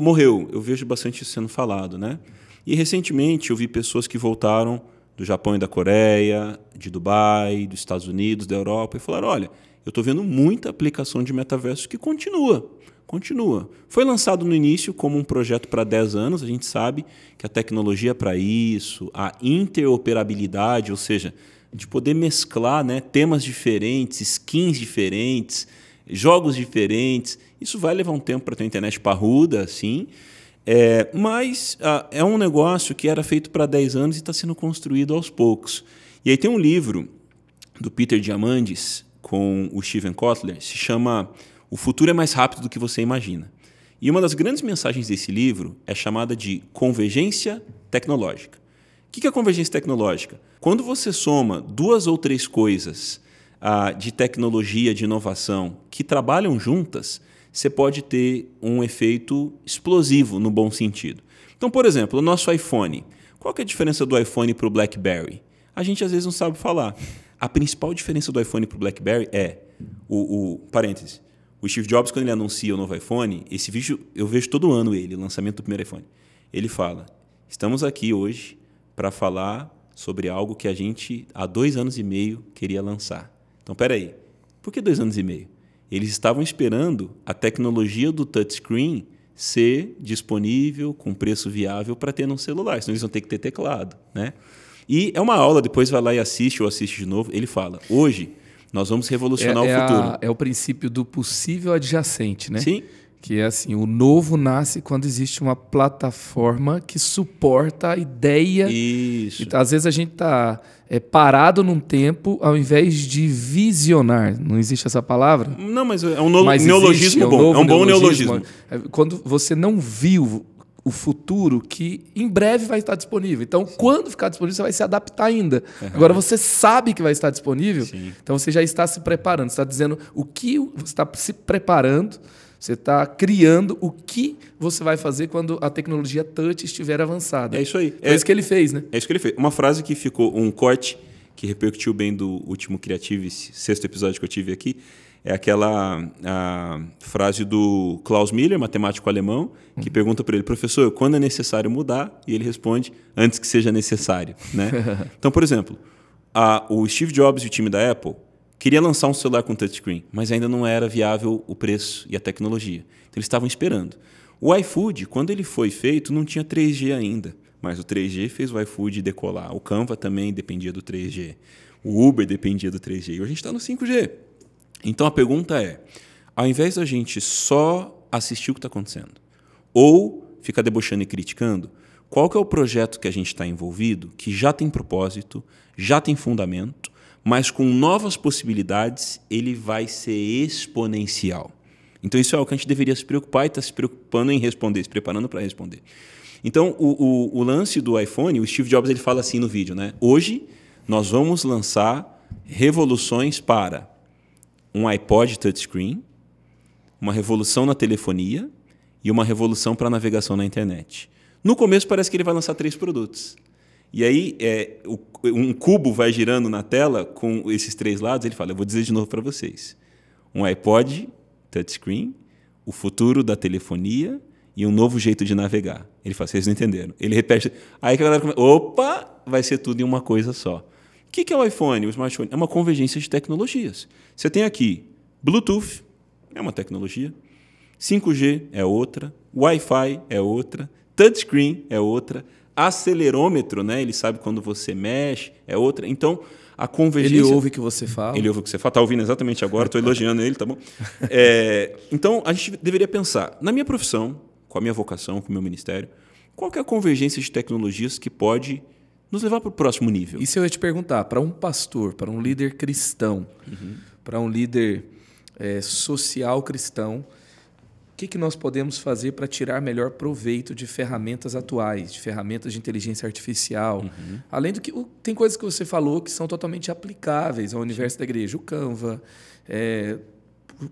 morreu. Eu vejo bastante isso sendo falado, né? E recentemente eu vi pessoas que voltaram do Japão e da Coreia, de Dubai, dos Estados Unidos, da Europa, e falaram: olha, eu estou vendo muita aplicação de metaverso que continua. Continua. Foi lançado no início como um projeto para 10 anos, a gente sabe que a tecnologia é para isso, a interoperabilidade, ou seja, de poder mesclar né, temas diferentes, skins diferentes, jogos diferentes, isso vai levar um tempo para ter internet parruda, assim, é, mas ah, é um negócio que era feito para 10 anos e está sendo construído aos poucos. E aí tem um livro do Peter Diamandis com o Steven Kotler, se chama O Futuro é Mais Rápido do que Você Imagina. E uma das grandes mensagens desse livro é chamada de convergência tecnológica. O que é convergência tecnológica? Quando você soma duas ou três coisas ah, de tecnologia, de inovação, que trabalham juntas, você pode ter um efeito explosivo no bom sentido. Então, por exemplo, o nosso iPhone. Qual é a diferença do iPhone para o BlackBerry? A gente às vezes não sabe falar. A principal diferença do iPhone para o BlackBerry é o, o parêntese. O Steve Jobs quando ele anuncia o novo iPhone, esse vídeo eu vejo todo ano ele, o lançamento do primeiro iPhone. Ele fala: estamos aqui hoje para falar sobre algo que a gente há dois anos e meio queria lançar. Então, peraí, por que dois anos e meio? Eles estavam esperando a tecnologia do touchscreen ser disponível com preço viável para ter num celular, senão eles vão ter que ter teclado, né? E é uma aula, depois vai lá e assiste ou assiste de novo, ele fala: "Hoje nós vamos revolucionar é, o é futuro". A, é o princípio do possível adjacente, né? Sim. Que é assim, o novo nasce quando existe uma plataforma que suporta a ideia. Isso. E, às vezes a gente está é, parado num tempo ao invés de visionar. Não existe essa palavra? Não, mas é um no... mas neologismo existe, bom. É um, é um bom neologismo. neologismo. É, quando você não viu o futuro que em breve vai estar disponível. Então, Sim. quando ficar disponível, você vai se adaptar ainda. Uhum. Agora, você sabe que vai estar disponível, Sim. então você já está se preparando. Você está dizendo o que você está se preparando você está criando o que você vai fazer quando a tecnologia touch estiver avançada. É isso aí. É, isso que ele fez, né? É isso que ele fez. Uma frase que ficou um corte que repercutiu bem do último Creative, sexto episódio que eu tive aqui, é aquela a frase do Klaus Miller, matemático alemão, que uhum. pergunta para ele, professor, quando é necessário mudar? E ele responde, antes que seja necessário. Né? então, por exemplo, a, o Steve Jobs e o time da Apple queria lançar um celular com touchscreen, mas ainda não era viável o preço e a tecnologia. Então eles estavam esperando. O iFood, quando ele foi feito, não tinha 3G ainda, mas o 3G fez o iFood decolar. O Canva também dependia do 3G. O Uber dependia do 3G. E hoje a gente está no 5G. Então a pergunta é: ao invés da gente só assistir o que está acontecendo, ou ficar debochando e criticando, qual que é o projeto que a gente está envolvido que já tem propósito, já tem fundamento mas com novas possibilidades ele vai ser exponencial. Então, isso é o que a gente deveria se preocupar e está se preocupando em responder, se preparando para responder. Então, o, o, o, lance do iPhone, o Steve Jobs ele fala assim no vídeo, né? Hoje nós vamos lançar revoluções para um iPod touchscreen, uma revolução na telefonia e uma revolução para navegação na internet. No começo parece que ele vai lançar três produtos. E aí, é, o, um cubo vai girando na tela com esses três lados. Ele fala: Eu vou dizer de novo para vocês. Um iPod touchscreen, o futuro da telefonia e um novo jeito de navegar. Ele fala: Vocês não entenderam. Ele repete. Aí que a galera começa: Opa, vai ser tudo em uma coisa só. O que é o iPhone, o smartphone? É uma convergência de tecnologias. Você tem aqui Bluetooth, é uma tecnologia. 5G é outra. Wi-Fi é outra. Touchscreen é outra acelerômetro, né? Ele sabe quando você mexe, é outra. Então, a convergência. Ele ouve o que você fala. Ele ouve o que você fala. Está ouvindo exatamente agora, estou elogiando ele, tá bom? É, então, a gente deveria pensar, na minha profissão, com a minha vocação, com o meu ministério, qual que é a convergência de tecnologias que pode nos levar para o próximo nível? E se eu ia te perguntar, para um pastor, para um líder cristão, uhum. para um líder é, social cristão, que, que nós podemos fazer para tirar melhor proveito de ferramentas atuais, de ferramentas de inteligência artificial? Uhum. Além do que, tem coisas que você falou que são totalmente aplicáveis ao universo da igreja. O Canva, é,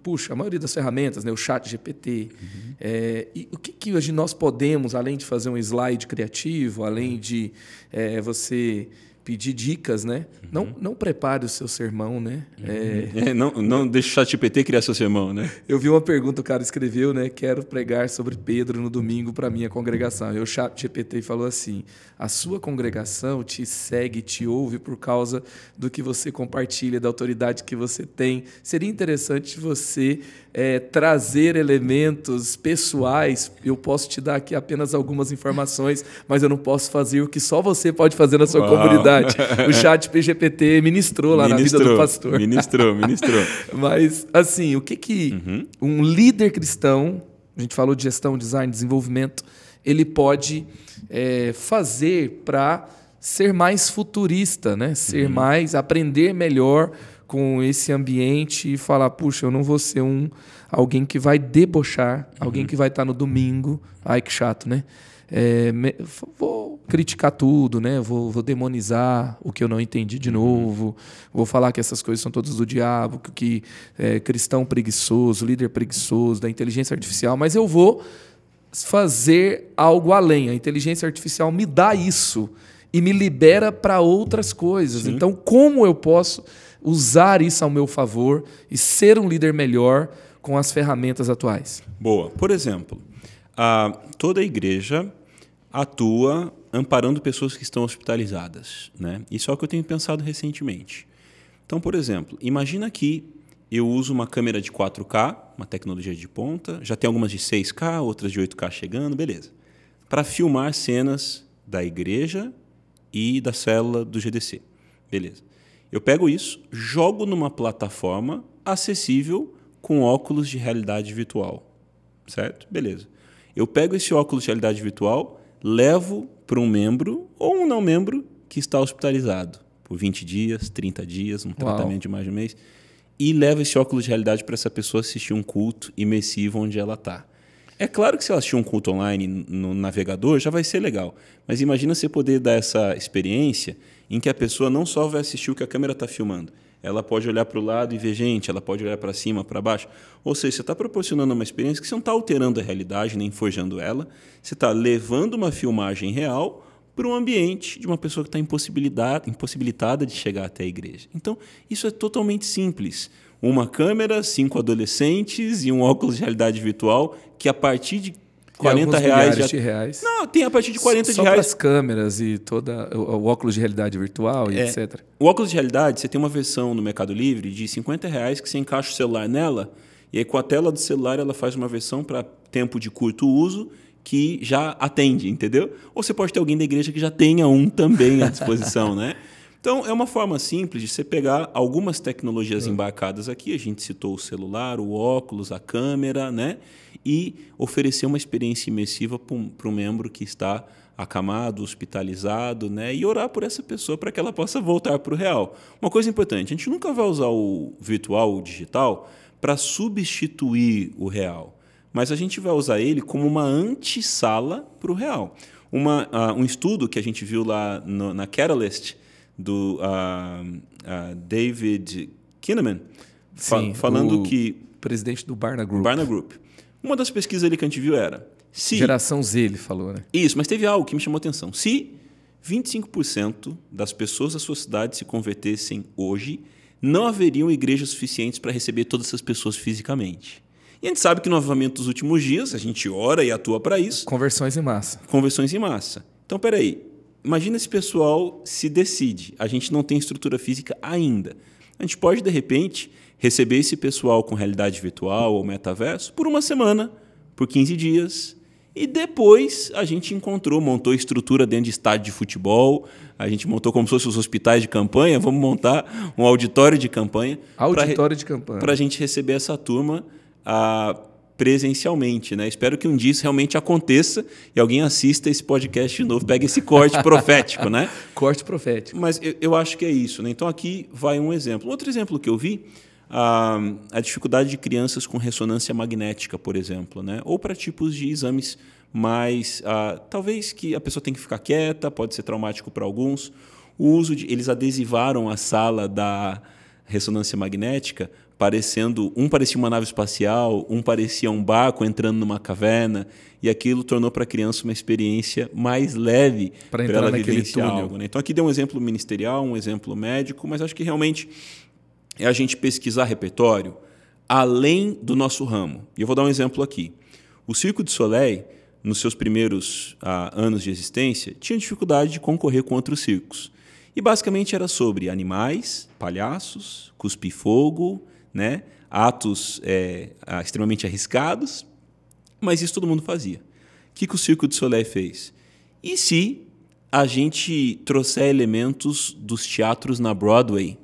puxa, a maioria das ferramentas, né? o chat GPT. Uhum. É, e o que, que, hoje nós podemos, além de fazer um slide criativo, além uhum. de é, você pedir dicas, né? Uhum. Não, não prepare o seu sermão, né? Uhum. É... É, não, não deixe o ChatGPT criar seu sermão, né? Eu vi uma pergunta, o cara escreveu, né? Quero pregar sobre Pedro no domingo para minha congregação. E o ChatGPT falou assim: a sua congregação te segue, te ouve por causa do que você compartilha, da autoridade que você tem. Seria interessante você é, trazer elementos pessoais. Eu posso te dar aqui apenas algumas informações, mas eu não posso fazer o que só você pode fazer na sua Uau. comunidade chat. o chat PGPT ministrou lá ministrou, na vida do pastor. Ministrou, ministrou. Mas, assim, o que que uhum. um líder cristão, a gente falou de gestão, design, desenvolvimento, ele pode é, fazer para ser mais futurista, né? Ser uhum. mais, aprender melhor com esse ambiente e falar, puxa, eu não vou ser um alguém que vai debochar, uhum. alguém que vai estar tá no domingo, ai que chato, né? É, vou criticar tudo, né? Vou, vou demonizar o que eu não entendi de uhum. novo, vou falar que essas coisas são todas do diabo, que é cristão preguiçoso, líder preguiçoso, da inteligência artificial, mas eu vou fazer algo além. A inteligência artificial me dá isso e me libera para outras coisas. Sim. Então, como eu posso usar isso ao meu favor e ser um líder melhor com as ferramentas atuais? Boa. Por exemplo, a, toda a igreja atua amparando pessoas que estão hospitalizadas, né? Isso é o que eu tenho pensado recentemente. Então, por exemplo, imagina que eu uso uma câmera de 4K, uma tecnologia de ponta, já tem algumas de 6K, outras de 8K chegando, beleza. Para filmar cenas da igreja e da célula do GDC. Beleza. Eu pego isso, jogo numa plataforma acessível com óculos de realidade virtual. Certo? Beleza. Eu pego esse óculos de realidade virtual, levo para um membro ou um não membro que está hospitalizado por 20 dias, 30 dias, um tratamento Uau. de mais de um mês, e leva esse óculos de realidade para essa pessoa assistir um culto imersivo onde ela está. É claro que se ela assistir um culto online no navegador já vai ser legal, mas imagina você poder dar essa experiência em que a pessoa não só vai assistir o que a câmera está filmando, ela pode olhar para o lado e ver gente, ela pode olhar para cima, para baixo. Ou seja, você está proporcionando uma experiência que você não está alterando a realidade nem forjando ela, você está levando uma filmagem real para um ambiente de uma pessoa que está impossibilitada, impossibilitada de chegar até a igreja. Então, isso é totalmente simples. Uma câmera, cinco adolescentes e um óculos de realidade virtual que, a partir de 40 reais, já... de reais. Não, tem a partir de 40 Só de reais. Só as câmeras e toda o, o, óculos de realidade virtual e é, etc. O óculos de realidade, você tem uma versão no Mercado Livre de 50 reais que você encaixa o celular nela e aí com a tela do celular ela faz uma versão para tempo de curto uso que já atende, entendeu? Ou você pode ter alguém da igreja que já tenha um também à disposição, né? Então, é uma forma simples de você pegar algumas tecnologias embarcadas aqui. A gente citou o celular, o óculos, a câmera, né? e oferecer uma experiência imersiva para um, membro que está acamado, hospitalizado, né? E orar por essa pessoa para que ela possa voltar para o real. Uma coisa importante: a gente nunca vai usar o virtual, o digital, para substituir o real, mas a gente vai usar ele como uma antessala para o real. Uma, uh, um estudo que a gente viu lá no, na Catalyst do uh, uh, David Kinnaman, fa falando o que presidente do Barna Group. Barna Group uma das pesquisas ali que a gente viu era. Se, Geração Z, ele falou, né? Isso, mas teve algo que me chamou a atenção. Se 25% das pessoas da sua cidade se convertessem hoje, não haveriam igrejas suficientes para receber todas essas pessoas fisicamente. E a gente sabe que no avivamento dos últimos dias, a gente ora e atua para isso. Conversões em massa. Conversões em massa. Então, peraí. Imagina esse pessoal se decide. A gente não tem estrutura física ainda. A gente pode, de repente, receber esse pessoal com realidade virtual ou metaverso por uma semana, por 15 dias. E depois a gente encontrou, montou estrutura dentro de estádio de futebol, a gente montou como se fossem os hospitais de campanha, vamos montar um auditório de campanha. Auditório de campanha. Para a gente receber essa turma ah, presencialmente. Né? Espero que um dia isso realmente aconteça e alguém assista esse podcast de novo, pegue esse corte profético. né? Corte profético. Mas eu, eu acho que é isso. Né? Então aqui vai um exemplo. Outro exemplo que eu vi a, ah, a dificuldade de crianças com ressonância magnética, por exemplo, né? ou para tipos de exames mais. Uh, talvez que a pessoa tem que ficar quieta, pode ser traumático para alguns. O uso de. Eles adesivaram a sala da ressonância magnética, parecendo. Um parecia uma nave espacial, um parecia um barco entrando numa caverna, e aquilo tornou para a criança uma experiência mais leve para ela naquele vivenciar túnel. algo. Né? Então aqui deu um exemplo ministerial, um exemplo médico, mas acho que realmente é a gente pesquisar repertório além do nosso ramo. E eu vou dar um exemplo aqui. O Circo de Soleil, nos seus primeiros ah, anos de existência, tinha dificuldade de concorrer com outros circos. E basicamente era sobre animais, palhaços, cuspir fogo, né? atos é, ah, extremamente arriscados, mas isso todo mundo fazia. O que, que o Circo de Soleil fez? E se a gente trouxer elementos dos teatros na Broadway?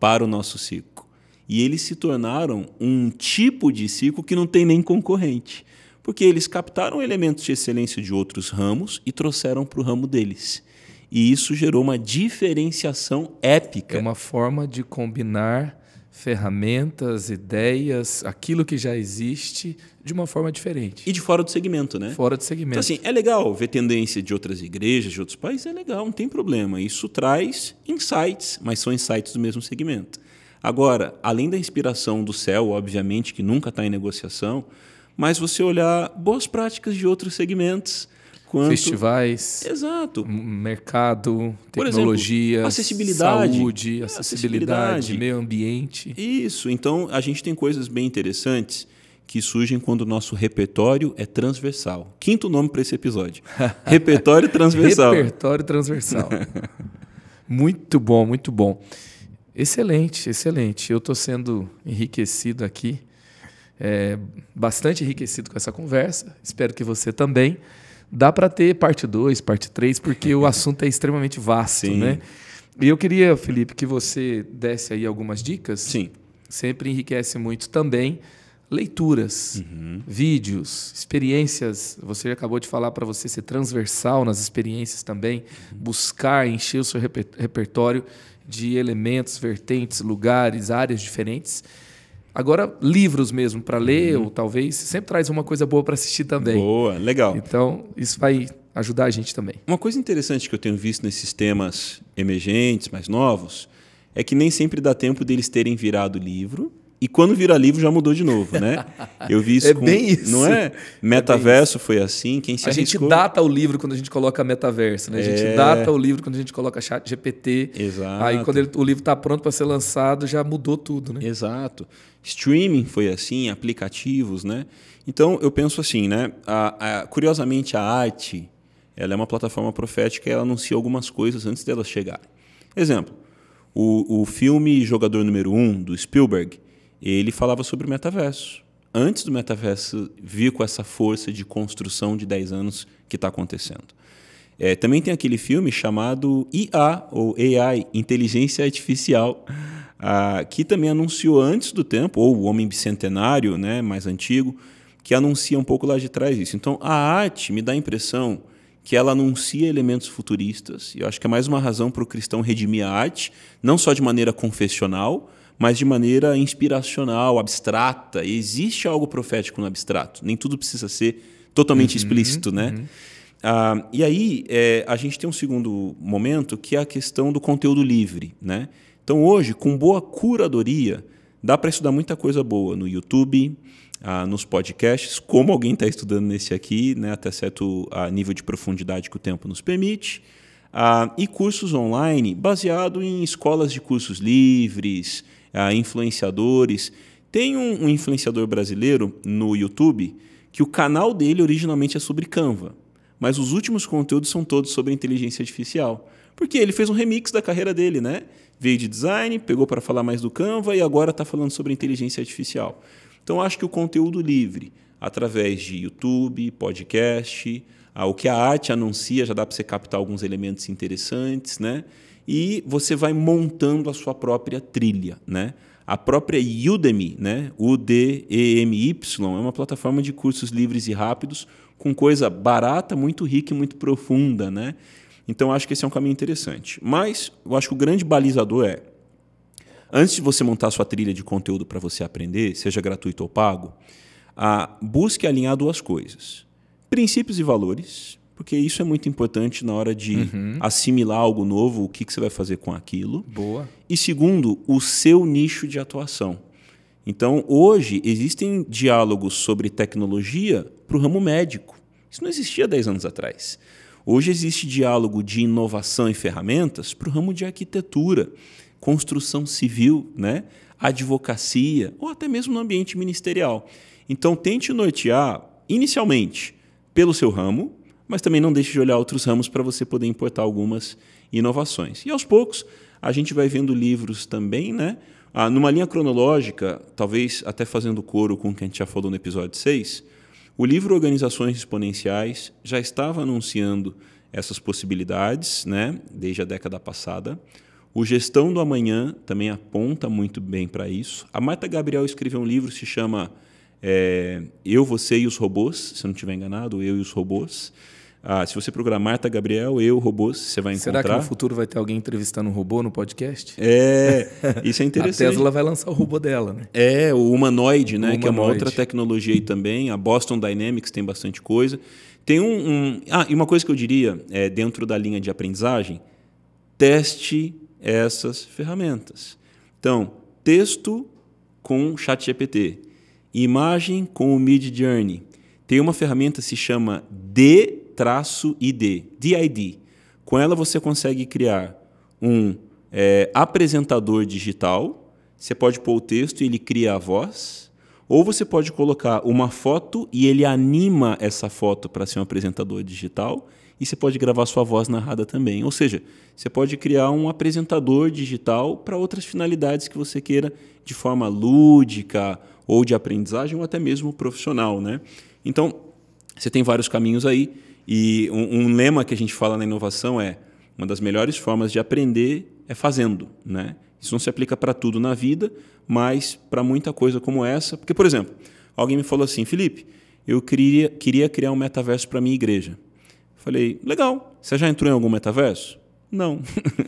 para o nosso ciclo. E eles se tornaram um tipo de ciclo que não tem nem concorrente, porque eles captaram elementos de excelência de outros ramos e trouxeram para o ramo deles. E isso gerou uma diferenciação épica. É uma forma de combinar ferramentas, ideias, aquilo que já existe de uma forma diferente. E de fora do segmento, né? Fora do segmento. Então, assim, é legal ver tendência de outras igrejas, de outros países, é legal, não tem problema. Isso traz insights, mas são insights do mesmo segmento. Agora, além da inspiração do céu, obviamente, que nunca está em negociação, mas você olhar boas práticas de outros segmentos, quanto festivais, exato, mercado, tecnologia, acessibilidade, saúde, é, acessibilidade, acessibilidade, meio ambiente. Isso. Então a gente tem coisas bem interessantes que surgem quando o nosso repertório é transversal. Quinto nome para esse episódio: repertório transversal. repertório transversal. muito bom, muito bom. Excelente, excelente. Eu estou sendo enriquecido aqui. É, bastante enriquecido com essa conversa. Espero que você também dá para ter parte 2, parte 3, porque o assunto é extremamente vasto, Sim. né? E eu queria, Felipe, que você desse aí algumas dicas. Sim. Sempre enriquece muito também leituras, uhum. vídeos, experiências. Você acabou de falar para você ser transversal nas experiências também, uhum. buscar encher o seu repertório de elementos, vertentes, lugares, áreas diferentes. Agora, livros mesmo para ler, uhum. ou talvez, sempre traz uma coisa boa para assistir também. Boa, legal. Então, isso vai ajudar a gente também. Uma coisa interessante que eu tenho visto nesses temas emergentes, mais novos, é que nem sempre dá tempo deles terem virado livro. E quando vira livro já mudou de novo, né? Eu vi isso. é com, bem isso. Não é? é metaverso é foi assim. Quem se a arriscou... gente data o livro quando a gente coloca metaverso, né? A gente é... data o livro quando a gente coloca chat GPT. Exato. Aí quando ele, o livro está pronto para ser lançado já mudou tudo, né? Exato. Streaming foi assim, aplicativos, né? Então eu penso assim, né? A, a, curiosamente a arte, ela é uma plataforma profética, ela anuncia algumas coisas antes delas chegarem. Exemplo, o, o filme Jogador Número 1, um, do Spielberg, ele falava sobre o metaverso. Antes do metaverso vir com essa força de construção de 10 anos que está acontecendo. É, também tem aquele filme chamado IA, ou AI, Inteligência Artificial, que também anunciou antes do tempo, ou o Homem Bicentenário, né, mais antigo, que anuncia um pouco lá de trás isso. Então, a arte me dá a impressão que ela anuncia elementos futuristas, e eu acho que é mais uma razão para o cristão redimir a arte, não só de maneira confessional, mas de maneira inspiracional, abstrata. E existe algo profético no abstrato, nem tudo precisa ser totalmente uhum, explícito, né? Uhum. Ah, e aí é, a gente tem um segundo momento que é a questão do conteúdo livre, né? Então, hoje, com boa curadoria, dá para estudar muita coisa boa no YouTube, ah, nos podcasts, como alguém está estudando nesse aqui, né, até certo ah, nível de profundidade que o tempo nos permite, ah, e cursos online baseado em escolas de cursos livres, ah, influenciadores. Tem um, um influenciador brasileiro no YouTube que o canal dele originalmente é sobre Canva, mas os últimos conteúdos são todos sobre inteligência artificial. Porque ele fez um remix da carreira dele, né? Veio de design, pegou para falar mais do Canva e agora está falando sobre inteligência artificial. Então acho que o conteúdo livre, através de YouTube, podcast, ah, o que a arte anuncia, já dá para você captar alguns elementos interessantes, né? E você vai montando a sua própria trilha, né? A própria Udemy, né? U-D-E-M-Y, é uma plataforma de cursos livres e rápidos com coisa barata, muito rica e muito profunda, né? Então acho que esse é um caminho interessante. Mas eu acho que o grande balizador é antes de você montar sua trilha de conteúdo para você aprender, seja gratuito ou pago, a, busque alinhar duas coisas: princípios e valores, porque isso é muito importante na hora de uhum. assimilar algo novo, o que, que você vai fazer com aquilo. Boa. E segundo, o seu nicho de atuação. Então, hoje, existem diálogos sobre tecnologia para o ramo médico. Isso não existia 10 anos atrás. Hoje existe diálogo de inovação e ferramentas para o ramo de arquitetura, construção civil, né? advocacia ou até mesmo no ambiente ministerial. Então, tente nortear inicialmente pelo seu ramo, mas também não deixe de olhar outros ramos para você poder importar algumas inovações. E aos poucos, a gente vai vendo livros também, né? Ah, numa linha cronológica, talvez até fazendo coro com o que a gente já falou no episódio 6 o livro Organizações Exponenciais já estava anunciando essas possibilidades, né, desde a década passada. O Gestão do Amanhã também aponta muito bem para isso. A Marta Gabriel escreveu um livro que se chama é, Eu, Você e os Robôs, se eu não estiver enganado, Eu e os Robôs, ah, se você programar, tá Gabriel, eu, robôs, você vai encontrar. Será que no futuro vai ter alguém entrevistando um robô no podcast? É, isso é interessante. a Tesla vai lançar o robô dela, né? É, o humanoide, né? Que é uma outra tecnologia aí também. A Boston Dynamics tem bastante coisa. Tem um. um... Ah, e uma coisa que eu diria, é, dentro da linha de aprendizagem, teste essas ferramentas. Então, texto com chat GPT, imagem com o Mid Journey. Tem uma ferramenta que se chama D traço ID, DID. Com ela você consegue criar um é, apresentador digital, você pode pôr o texto e ele cria a voz, ou você pode colocar uma foto e ele anima essa foto para ser um apresentador digital, e você pode gravar sua voz narrada também. Ou seja, você pode criar um apresentador digital para outras finalidades que você queira, de forma lúdica, ou de aprendizagem, ou até mesmo profissional. Né? Então, você tem vários caminhos aí. E um, um lema que a gente fala na inovação é uma das melhores formas de aprender é fazendo, né? Isso não se aplica para tudo na vida, mas para muita coisa como essa. Porque, por exemplo, alguém me falou assim, Felipe, eu queria, queria criar um metaverso para minha igreja. Falei, legal. Você já entrou em algum metaverso? Não.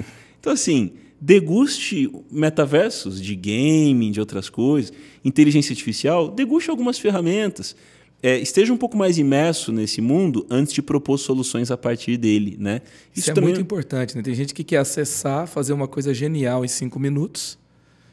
então, assim, deguste metaversos de gaming, de outras coisas, inteligência artificial, deguste algumas ferramentas é, esteja um pouco mais imerso nesse mundo antes de propor soluções a partir dele, né? Isso, Isso é também... muito importante, né? Tem gente que quer acessar, fazer uma coisa genial em cinco minutos.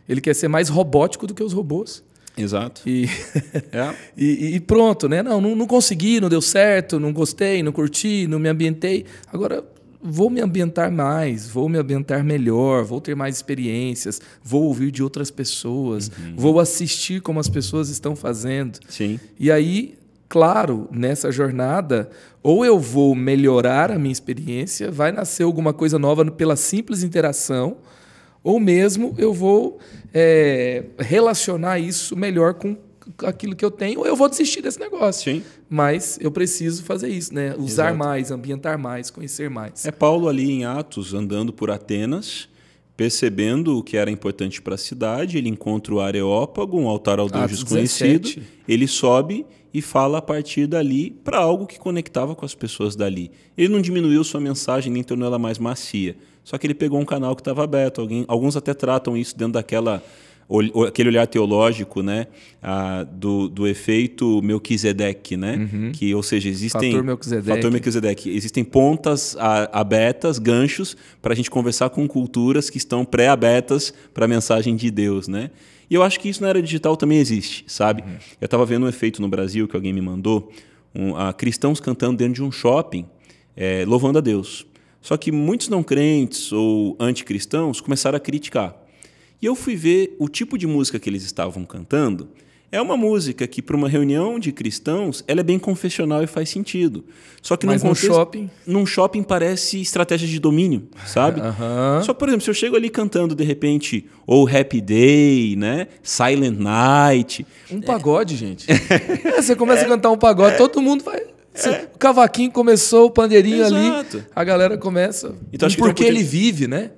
Ele quer ser mais robótico do que os robôs. Exato. E, é. e, e, pronto, né? Não, não, não consegui, não deu certo, não gostei, não curti, não me ambientei. Agora vou me ambientar mais, vou me ambientar melhor, vou ter mais experiências, vou ouvir de outras pessoas, uhum. vou assistir como as pessoas estão fazendo. Sim. E aí claro nessa jornada, ou eu vou melhorar a minha experiência, vai nascer alguma coisa nova pela simples interação, ou mesmo eu vou é, relacionar isso melhor com aquilo que eu tenho, ou eu vou desistir desse negócio. Sim. Mas eu preciso fazer isso, né? Usar Exato. mais, ambientar mais, conhecer mais. É Paulo ali em Atos, andando por Atenas, percebendo o que era importante para a cidade, ele encontra o Areópago, um altar ao Deus Atos desconhecido, 17. ele sobe e fala a partir dali para algo que conectava com as pessoas dali. Ele não diminuiu sua mensagem nem tornou ela mais macia. Só que ele pegou um canal que estava aberto. Alguém, alguns até tratam isso dentro daquela aquele olhar teológico né ah, do, do efeito Melquisedeque né uhum. que ou seja existem fator Melquisedeque, fator Melquisedeque existem pontas a, abertas ganchos para a gente conversar com culturas que estão pré-abertas para a mensagem de Deus né e eu acho que isso na era digital também existe, sabe? Uhum. Eu estava vendo um efeito no Brasil que alguém me mandou, um, a cristãos cantando dentro de um shopping, é, louvando a Deus. Só que muitos não crentes ou anticristãos começaram a criticar. E eu fui ver o tipo de música que eles estavam cantando é uma música que, para uma reunião de cristãos, ela é bem confessional e faz sentido. Só que Mas num, contexto, num shopping. Num shopping parece estratégia de domínio, sabe? Uhum. Só por exemplo, se eu chego ali cantando, de repente, ou Happy Day, né? Silent Night. Um é pagode, é. gente. é, você começa é. a cantar um pagode, é. todo mundo vai. É. O cavaquinho começou, o pandeirinho Exato. ali. A galera começa. Então, um acho porque que podia... ele vive, né?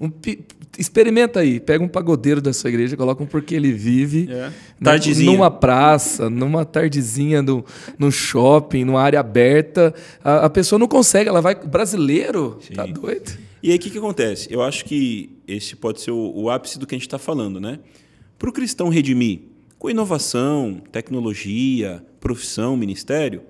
Um pi experimenta aí, pega um pagodeiro da sua igreja, coloca um porque ele vive é. Né, numa praça, numa tardezinha no, no shopping, numa área aberta. A, a pessoa não consegue, ela vai. Brasileiro, Sim. tá doido? E aí o que, que acontece? Eu acho que esse pode ser o, o ápice do que a gente está falando, né? Para o cristão redimir, com inovação, tecnologia, profissão, ministério,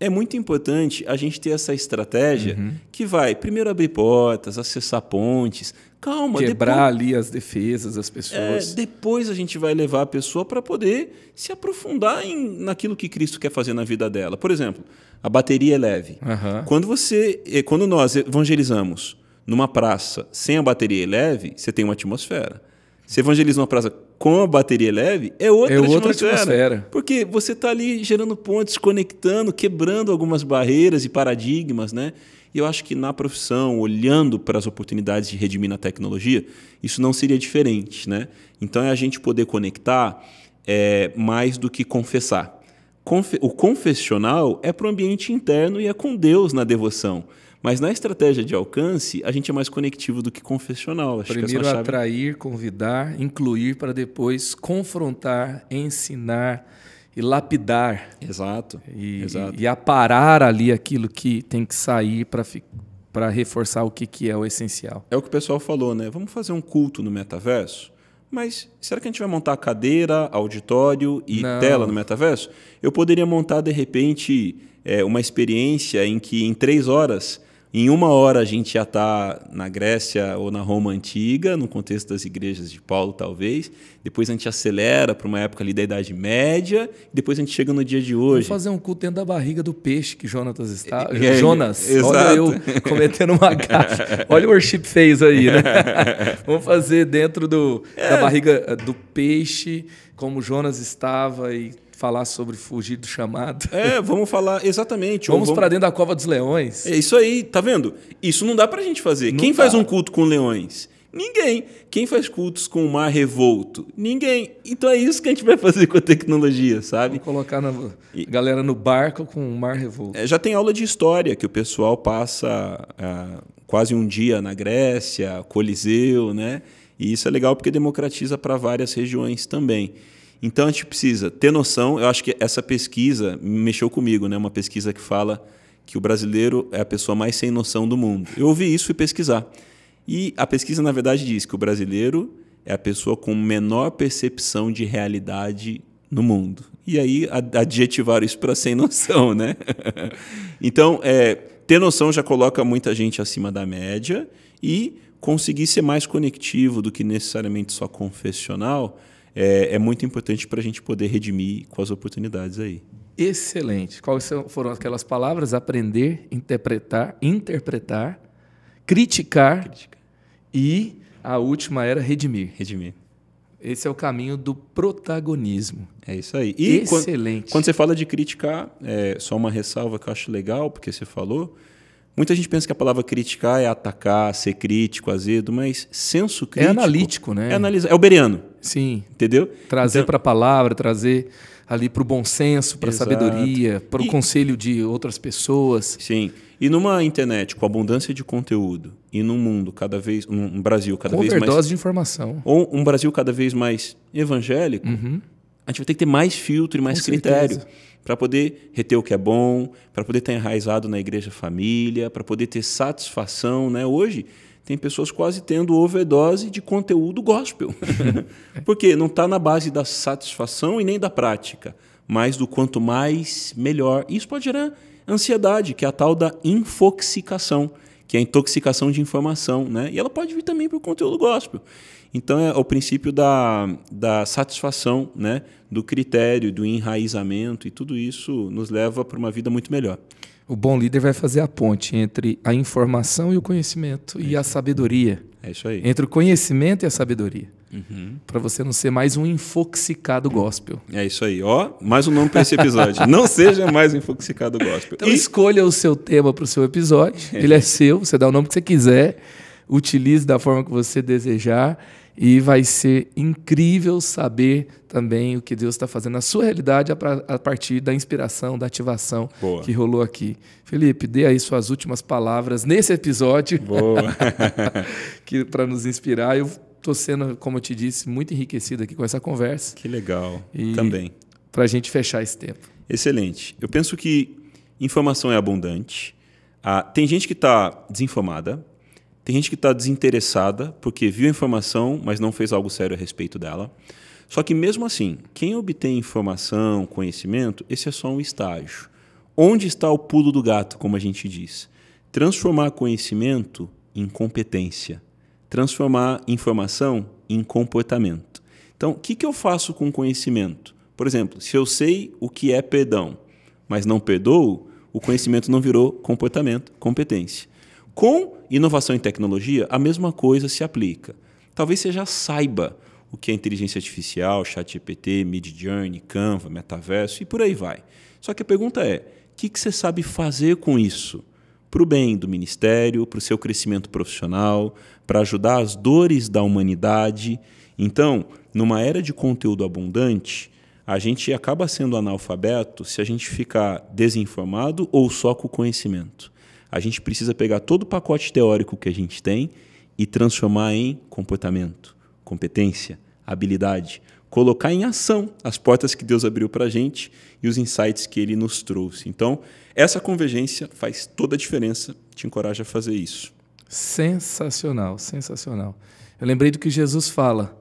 é muito importante a gente ter essa estratégia uhum. que vai primeiro abrir portas, acessar pontes, Calma, quebrar depois... ali as defesas das pessoas. É, depois a gente vai levar a pessoa para poder se aprofundar em, naquilo que Cristo quer fazer na vida dela. Por exemplo, a bateria é leve. Uhum. Quando você, eh, quando nós evangelizamos numa praça sem a bateria é leve, você tem uma atmosfera. Você evangeliza uma praça com a bateria é leve, é, é outra, é outra atmosfera, atmosfera. Porque você está ali gerando pontes, conectando, quebrando algumas barreiras e paradigmas, né? E eu acho que na profissão, olhando para as oportunidades de redimir na tecnologia, isso não seria diferente. Né? Então é a gente poder conectar é, mais do que confessar. Confe o confessional é para o ambiente interno e é com Deus na devoção. Mas na estratégia de alcance, a gente é mais conectivo do que confessional. Acho é Primeiro que atrair, convidar, incluir para depois confrontar, ensinar e lapidar. Exato. E, exato. e aparar ali aquilo que tem que sair para para reforçar o que, que é o essencial. É o que o pessoal falou, né? Vamos fazer um culto no metaverso? Mas será que a gente vai montar cadeira, auditório e Não. tela no metaverso? Eu poderia montar, de repente, é, uma experiência em que em três horas em uma hora a gente já está na Grécia ou na Roma antiga, no contexto das igrejas de Paulo, talvez. Depois a gente acelera para uma época ali da Idade Média. depois a gente chega no dia de hoje. Vamos fazer um culto dentro da barriga do peixe que Jonas está. É, Jonas, é, olha eu cometendo uma gafe. Olha o worship fez aí, né? Vamos fazer dentro do, é. da barriga eh, do peixe, como Jonas estava e falar sobre fugir do chamado. É, vamos falar exatamente. vamos, vamos... para dentro da cova dos leões. É isso aí, tá vendo? Isso não dá para a gente fazer. Não Quem dá. faz um culto com leões? Ninguém. Quem faz cultos com o mar revolto? Ninguém. Então é isso que a gente vai fazer com a tecnologia, sabe? Vamos colocar na e... galera no barco com o mar revolto. É, já tem aula de história que o pessoal passa ah, quase um dia na Grécia, Coliseu, né? E isso é legal porque democratiza para várias regiões também. Então a gente precisa ter noção. Eu acho que essa pesquisa mexeu comigo, né? Uma pesquisa que fala que o brasileiro é a pessoa mais sem noção do mundo. Eu ouvi isso e pesquisar. E a pesquisa, na verdade, diz que o brasileiro é a pessoa com menor percepção de realidade no mundo. E aí adjetivaram isso para sem noção, né? então, é, ter noção já coloca muita gente acima da média e conseguir ser mais conectivo do que necessariamente só confessional é, é muito importante para a gente poder redimir com as oportunidades aí. Excelente. Quais foram aquelas palavras? Aprender, interpretar, interpretar, criticar, e a última era redimir. Redimir. Esse é o caminho do protagonismo. É isso aí. E Excelente. Quando, quando você fala de criticar, é, só uma ressalva que eu acho legal, porque você falou, Muita gente pensa que a palavra criticar é atacar, ser crítico, azedo, mas senso é crítico. É analítico, né? É, analisar, é o beriano. Sim. Entendeu? Trazer então, para a palavra, trazer ali para o bom senso, para a sabedoria, para o conselho de outras pessoas. Sim. E numa internet com abundância de conteúdo e num mundo cada vez, um Brasil cada com vez mais de informação, ou um Brasil cada vez mais evangélico, uhum a gente vai ter que ter mais filtro e mais Com critério para poder reter o que é bom, para poder estar enraizado na igreja família, para poder ter satisfação. Né? Hoje, tem pessoas quase tendo overdose de conteúdo gospel. Porque não está na base da satisfação e nem da prática, mas do quanto mais, melhor. Isso pode gerar ansiedade, que é a tal da infoxicação, que é a intoxicação de informação. Né? E ela pode vir também para o conteúdo gospel. Então é o princípio da, da satisfação, né? do critério, do enraizamento e tudo isso nos leva para uma vida muito melhor. O bom líder vai fazer a ponte entre a informação e o conhecimento é e a sabedoria. É isso aí. Entre o conhecimento e a sabedoria. Uhum. Para você não ser mais um infoxicado gospel. É isso aí. Ó, mais um nome para esse episódio. não seja mais um infoxicado gospel. Então e... escolha o seu tema para o seu episódio. É. Ele é seu, você dá o nome que você quiser utilize da forma que você desejar e vai ser incrível saber também o que Deus está fazendo na sua realidade é a partir da inspiração, da ativação Boa. que rolou aqui. Felipe, dê aí suas últimas palavras nesse episódio que para nos inspirar. Eu estou sendo, como eu te disse, muito enriquecido aqui com essa conversa. Que legal. E também. Para a gente fechar esse tempo. Excelente. Eu penso que informação é abundante. Ah, tem gente que está desinformada, tem gente que está desinteressada porque viu a informação, mas não fez algo sério a respeito dela. Só que, mesmo assim, quem obtém informação, conhecimento, esse é só um estágio. Onde está o pulo do gato, como a gente diz? Transformar conhecimento em competência. Transformar informação em comportamento. Então, o que, que eu faço com conhecimento? Por exemplo, se eu sei o que é perdão, mas não perdoo, o conhecimento não virou comportamento, competência. Com inovação em tecnologia, a mesma coisa se aplica. Talvez você já saiba o que é inteligência artificial, ChatGPT, Midjourney, Canva, metaverso e por aí vai. Só que a pergunta é: o que, que você sabe fazer com isso? Para o bem do ministério, para o seu crescimento profissional, para ajudar as dores da humanidade. Então, numa era de conteúdo abundante, a gente acaba sendo analfabeto se a gente ficar desinformado ou só com o conhecimento a gente precisa pegar todo o pacote teórico que a gente tem e transformar em comportamento, competência, habilidade, colocar em ação as portas que Deus abriu para a gente e os insights que Ele nos trouxe. Então, essa convergência faz toda a diferença. Te encorajo a fazer isso. Sensacional, sensacional. Eu lembrei do que Jesus fala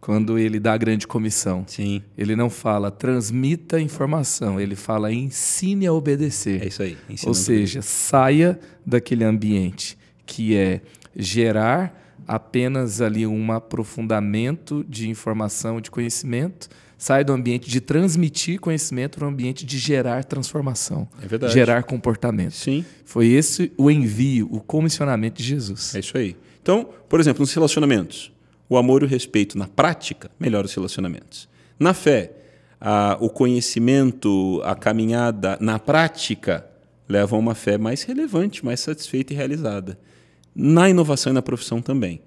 quando ele dá a grande comissão. Sim. Ele não fala transmita informação, ele fala ensine a obedecer. É isso aí. Ou seja, saia daquele ambiente que é gerar apenas ali um aprofundamento de informação, de conhecimento, sai do ambiente de transmitir conhecimento para o ambiente de gerar transformação, é verdade. gerar comportamento. Sim. Foi esse o envio, o comissionamento de Jesus. É isso aí. Então, por exemplo, nos relacionamentos, o amor e o respeito na prática melhora os relacionamentos. Na fé, a, o conhecimento, a caminhada na prática levam a uma fé mais relevante, mais satisfeita e realizada. Na inovação e na profissão também.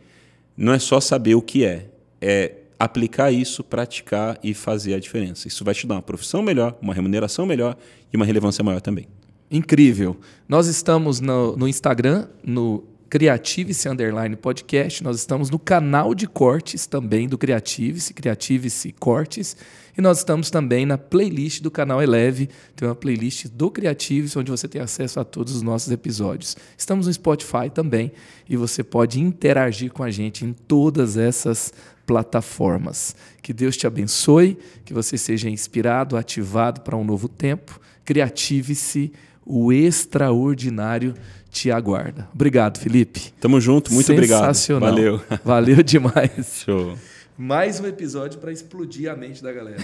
Não é só saber o que é, é aplicar isso, praticar e fazer a diferença. Isso vai te dar uma profissão melhor, uma remuneração melhor e uma relevância maior também. Incrível. Nós estamos no, no Instagram, no Criative-se Underline Podcast. Nós estamos no canal de cortes também do Criative-se, Criative-se Cortes. E nós estamos também na playlist do canal Eleve. Tem uma playlist do Criative-se, onde você tem acesso a todos os nossos episódios. Estamos no Spotify também e você pode interagir com a gente em todas essas plataformas. Que Deus te abençoe, que você seja inspirado, ativado para um novo tempo. Criative-se, o extraordinário te aguarda. Obrigado, Felipe. Tamo junto, muito Sensacional. obrigado. Valeu. Valeu demais. Show. Mais um episódio para explodir a mente da galera.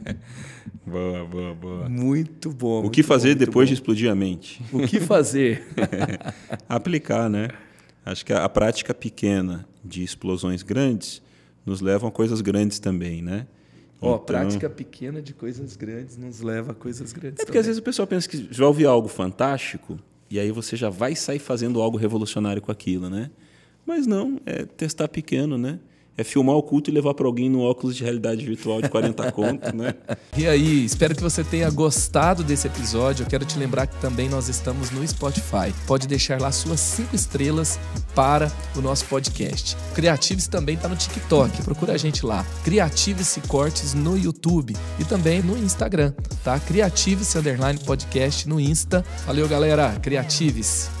boa, boa, boa. Muito bom. O que fazer bom, depois bom. de explodir a mente? O que fazer? Aplicar, né? Acho que a, a, prática pequena de explosões grandes nos leva a coisas grandes também, né? Ó, então... prática pequena de coisas grandes nos leva a coisas grandes. É porque também. às vezes o pessoal pensa que já ouvir algo fantástico e aí você já vai sair fazendo algo revolucionário com aquilo, né? Mas não, é testar pequeno, né? é filmar o culto e levar para alguém no óculos de realidade virtual de 40 conto, né? E aí, espero que você tenha gostado desse episódio. Eu quero te lembrar que também nós estamos no Spotify. Pode deixar lá suas cinco estrelas para o nosso podcast. Criatives também está no TikTok. Procura a gente lá. Criatives e Cortes no YouTube e também no Instagram, tá? Criatives Underline Podcast no Insta. Valeu, galera. Criatives.